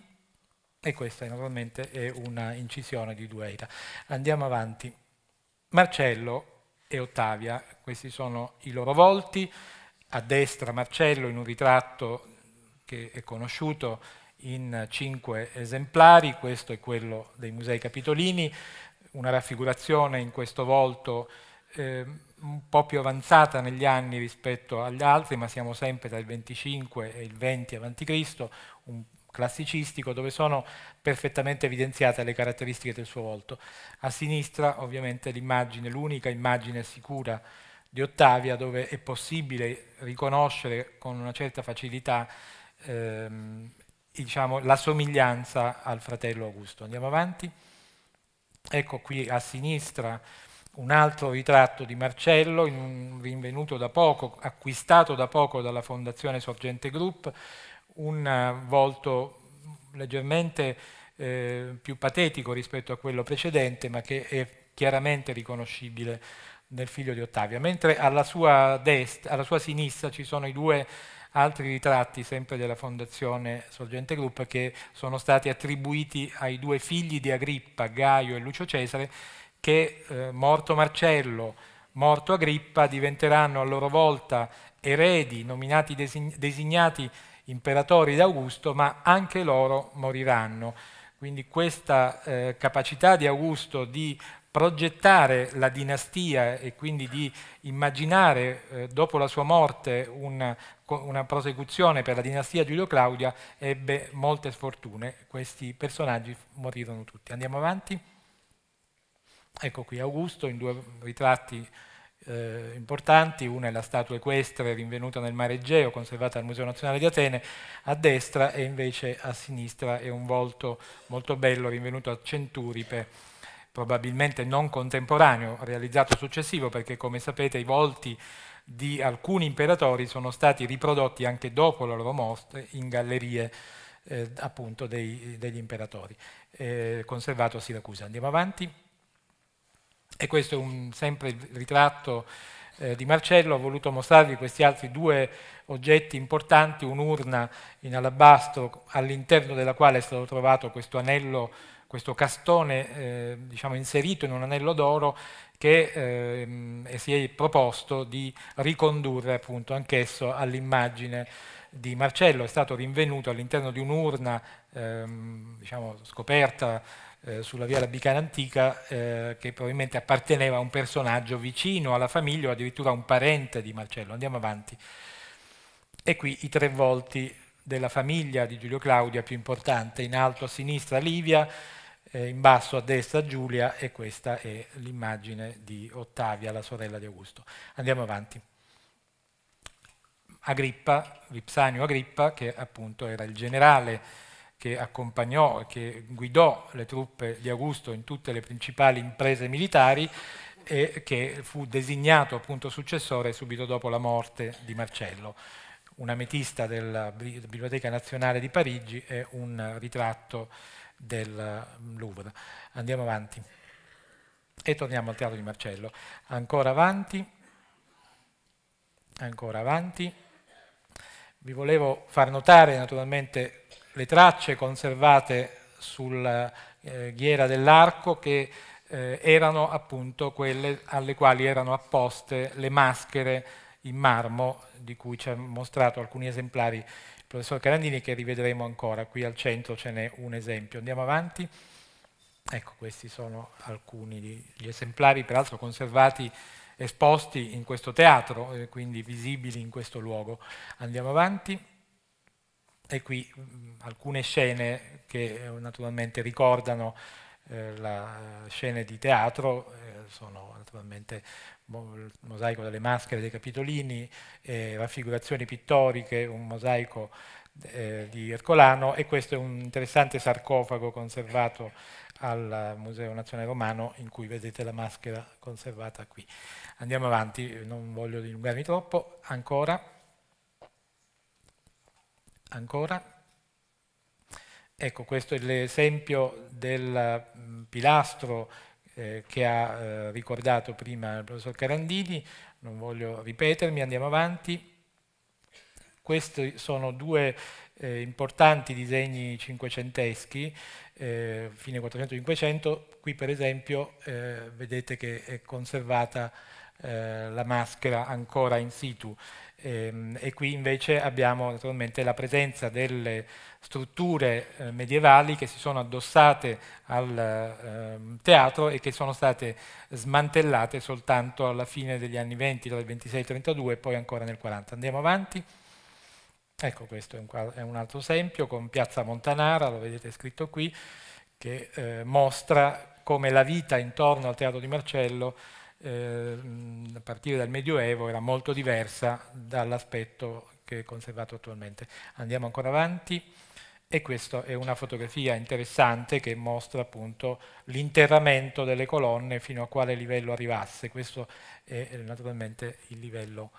e questa naturalmente è una incisione di Dueira. Andiamo avanti. Marcello e Ottavia, questi sono i loro volti. A destra Marcello in un ritratto che è conosciuto in cinque esemplari, questo è quello dei Musei Capitolini, una raffigurazione in questo volto eh, un po' più avanzata negli anni rispetto agli altri, ma siamo sempre tra il 25 e il 20 a.C., un classicistico dove sono perfettamente evidenziate le caratteristiche del suo volto. A sinistra ovviamente l'immagine, l'unica immagine sicura di Ottavia dove è possibile riconoscere con una certa facilità ehm, diciamo, la somiglianza al fratello Augusto. Andiamo avanti. Ecco qui a sinistra un altro ritratto di Marcello, rinvenuto da poco, acquistato da poco dalla Fondazione Sorgente Group, un eh, volto leggermente eh, più patetico rispetto a quello precedente, ma che è chiaramente riconoscibile nel figlio di Ottavia. Mentre alla sua, destra, alla sua sinistra ci sono i due altri ritratti sempre della Fondazione Sorgente Group che sono stati attribuiti ai due figli di Agrippa, Gaio e Lucio Cesare che eh, morto Marcello, morto Agrippa, diventeranno a loro volta eredi, nominati, designati imperatori d'Augusto, ma anche loro moriranno. Quindi questa eh, capacità di Augusto di progettare la dinastia e quindi di immaginare eh, dopo la sua morte un, una prosecuzione per la dinastia Giulio-Claudia ebbe molte sfortune. Questi personaggi morirono tutti. Andiamo avanti. Ecco qui Augusto in due ritratti eh, importanti, una è la statua equestre rinvenuta nel mare Egeo, conservata al Museo Nazionale di Atene, a destra e invece a sinistra è un volto molto bello rinvenuto a Centuripe, probabilmente non contemporaneo, realizzato successivo, perché come sapete i volti di alcuni imperatori sono stati riprodotti anche dopo la loro morte in gallerie eh, appunto dei, degli imperatori, eh, conservato a Siracusa. Andiamo avanti. E questo è un, sempre il ritratto eh, di Marcello, ho voluto mostrarvi questi altri due oggetti importanti, un'urna in alabastro all'interno della quale è stato trovato questo anello, questo castone eh, diciamo inserito in un anello d'oro che eh, si è proposto di ricondurre appunto anch'esso all'immagine di Marcello, è stato rinvenuto all'interno di un'urna ehm, diciamo, scoperta eh, sulla via Labicana Antica eh, che probabilmente apparteneva a un personaggio vicino alla famiglia o addirittura a un parente di Marcello. Andiamo avanti. E qui i tre volti della famiglia di Giulio Claudia più importante, in alto a sinistra Livia, eh, in basso a destra Giulia e questa è l'immagine di Ottavia, la sorella di Augusto. Andiamo avanti. Agrippa, Vipsanio Agrippa, che appunto era il generale che accompagnò e che guidò le truppe di Augusto in tutte le principali imprese militari e che fu designato appunto successore subito dopo la morte di Marcello. Un ametista della Biblioteca Nazionale di Parigi e un ritratto del mm, Louvre. Andiamo avanti. E torniamo al teatro di Marcello. Ancora avanti. Ancora avanti. Vi volevo far notare naturalmente le tracce conservate sulla eh, ghiera dell'arco che eh, erano appunto quelle alle quali erano apposte le maschere in marmo di cui ci ha mostrato alcuni esemplari il professor Carandini che rivedremo ancora, qui al centro ce n'è un esempio. Andiamo avanti. Ecco, questi sono alcuni degli esemplari, peraltro conservati, esposti in questo teatro, eh, quindi visibili in questo luogo. Andiamo avanti e qui mh, alcune scene che eh, naturalmente ricordano eh, la eh, scene di teatro, eh, sono naturalmente il mosaico delle maschere dei Capitolini, eh, raffigurazioni pittoriche, un mosaico eh, di Ercolano e questo è un interessante sarcofago conservato al Museo Nazionale Romano in cui vedete la maschera conservata qui. Andiamo avanti, non voglio dilungarmi troppo, ancora ancora. Ecco, questo è l'esempio del mm, pilastro eh, che ha eh, ricordato prima il professor Carandini, non voglio ripetermi, andiamo avanti. Questi sono due eh, importanti disegni cinquecenteschi, eh, fine 400-500, qui per esempio eh, vedete che è conservata eh, la maschera ancora in situ Ehm, e, qui invece abbiamo naturalmente la presenza delle strutture eh, medievali che si sono addossate al ehm, teatro e che sono state smantellate soltanto alla fine degli anni 20, dal 26 al 32 e poi ancora nel 40. Andiamo avanti. Ecco questo è un, è un altro esempio con Piazza Montanara, lo vedete scritto qui, che eh, mostra come la vita intorno al teatro di Marcello eh, a partire dal Medioevo era molto diversa dall'aspetto che è conservato attualmente. Andiamo ancora avanti e questa è una fotografia interessante che mostra appunto l'interramento delle colonne fino a quale livello arrivasse. Questo è eh, naturalmente il livello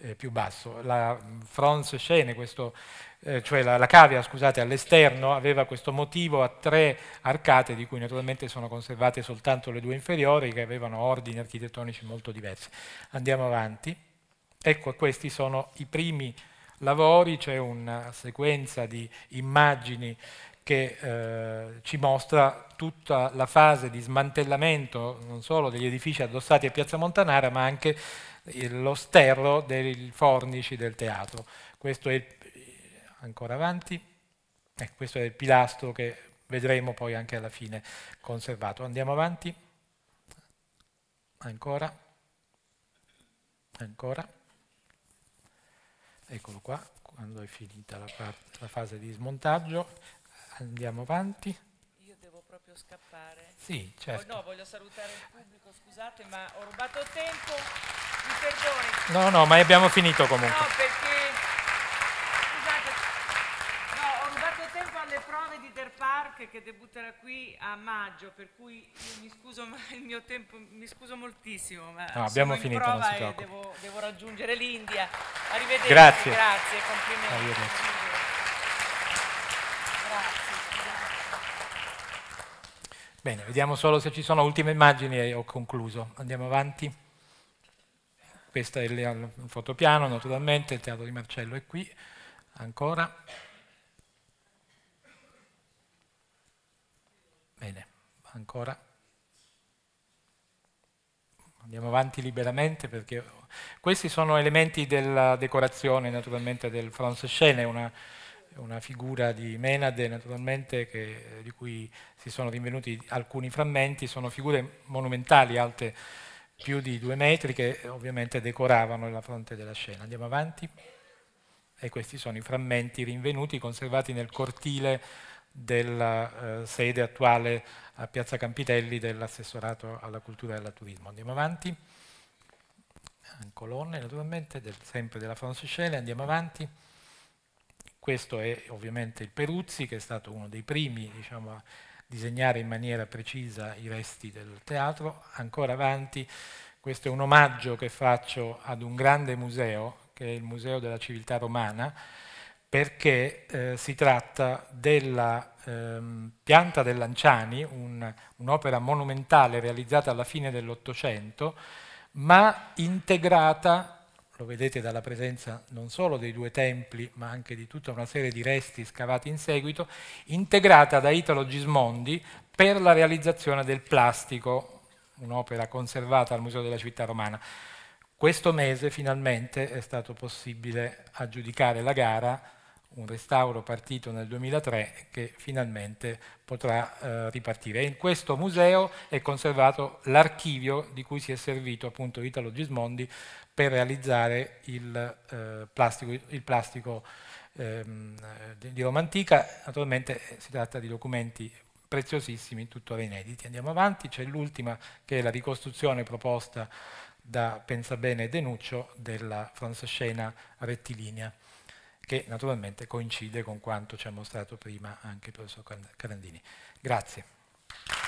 eh, più basso. La mm, France Chaine, questo, eh, cioè la, la cavia all'esterno, aveva questo motivo a tre arcate, di cui naturalmente sono conservate soltanto le due inferiori, che avevano ordini architettonici molto diversi. Andiamo avanti. Ecco, questi sono i primi lavori, c'è una sequenza di immagini che eh, ci mostra tutta la fase di smantellamento non solo degli edifici addossati a Piazza Montanara, ma anche lo sterro dei fornici del teatro. Questo è, il, ancora avanti, eh, questo è il pilastro che vedremo poi anche alla fine conservato. Andiamo avanti, ancora, ancora, eccolo qua, quando è finita la, parte, la fase di smontaggio, andiamo avanti proprio scappare. Sì, certo. Oh, no, voglio salutare il pubblico, scusate, ma ho rubato tempo, mi perdoni. No, no, ma abbiamo finito comunque. No, perché, scusate, no, ho rubato tempo alle prove di Der Park che debutterà qui a maggio, per cui mi scuso, ma il mio tempo, mi scuso moltissimo, ma no, abbiamo finito, prova non si e devo, devo, raggiungere l'India. Arrivederci, grazie, grazie complimenti. Arrivederci. Bene, vediamo solo se ci sono ultime immagini e ho concluso. Andiamo avanti. Questo è il fotopiano, naturalmente, il teatro di Marcello è qui, ancora. Bene, ancora. Andiamo avanti liberamente perché questi sono elementi della decorazione naturalmente del France Scene, una una figura di Menade naturalmente che, eh, di cui si sono rinvenuti alcuni frammenti, sono figure monumentali alte più di due metri che eh, ovviamente decoravano la fronte della scena. Andiamo avanti. E questi sono i frammenti rinvenuti conservati nel cortile della eh, sede attuale a Piazza Campitelli dell'assessorato alla cultura e al turismo. Andiamo avanti, in colonne naturalmente, del, sempre della France Francescele, andiamo avanti. Questo è ovviamente il Peruzzi, che è stato uno dei primi diciamo, a disegnare in maniera precisa i resti del teatro. Ancora avanti, questo è un omaggio che faccio ad un grande museo, che è il Museo della Civiltà Romana, perché eh, si tratta della ehm, pianta del Lanciani, un'opera monumentale realizzata alla fine dell'Ottocento, ma integrata lo vedete dalla presenza non solo dei due templi, ma anche di tutta una serie di resti scavati in seguito, integrata da Italo Gismondi per la realizzazione del plastico, un'opera conservata al Museo della Città Romana. Questo mese finalmente è stato possibile aggiudicare la gara, un restauro partito nel 2003 che finalmente potrà eh, ripartire. in questo museo è conservato l'archivio di cui si è servito appunto Italo Gismondi per realizzare il eh, plastico, il plastico ehm, di Roma Antica. Naturalmente eh, si tratta di documenti preziosissimi, tuttora inediti. Andiamo avanti, c'è l'ultima che è la ricostruzione proposta da Pensabene e Denuccio della francescena rettilinea, che naturalmente coincide con quanto ci ha mostrato prima anche il professor Carandini. Grazie.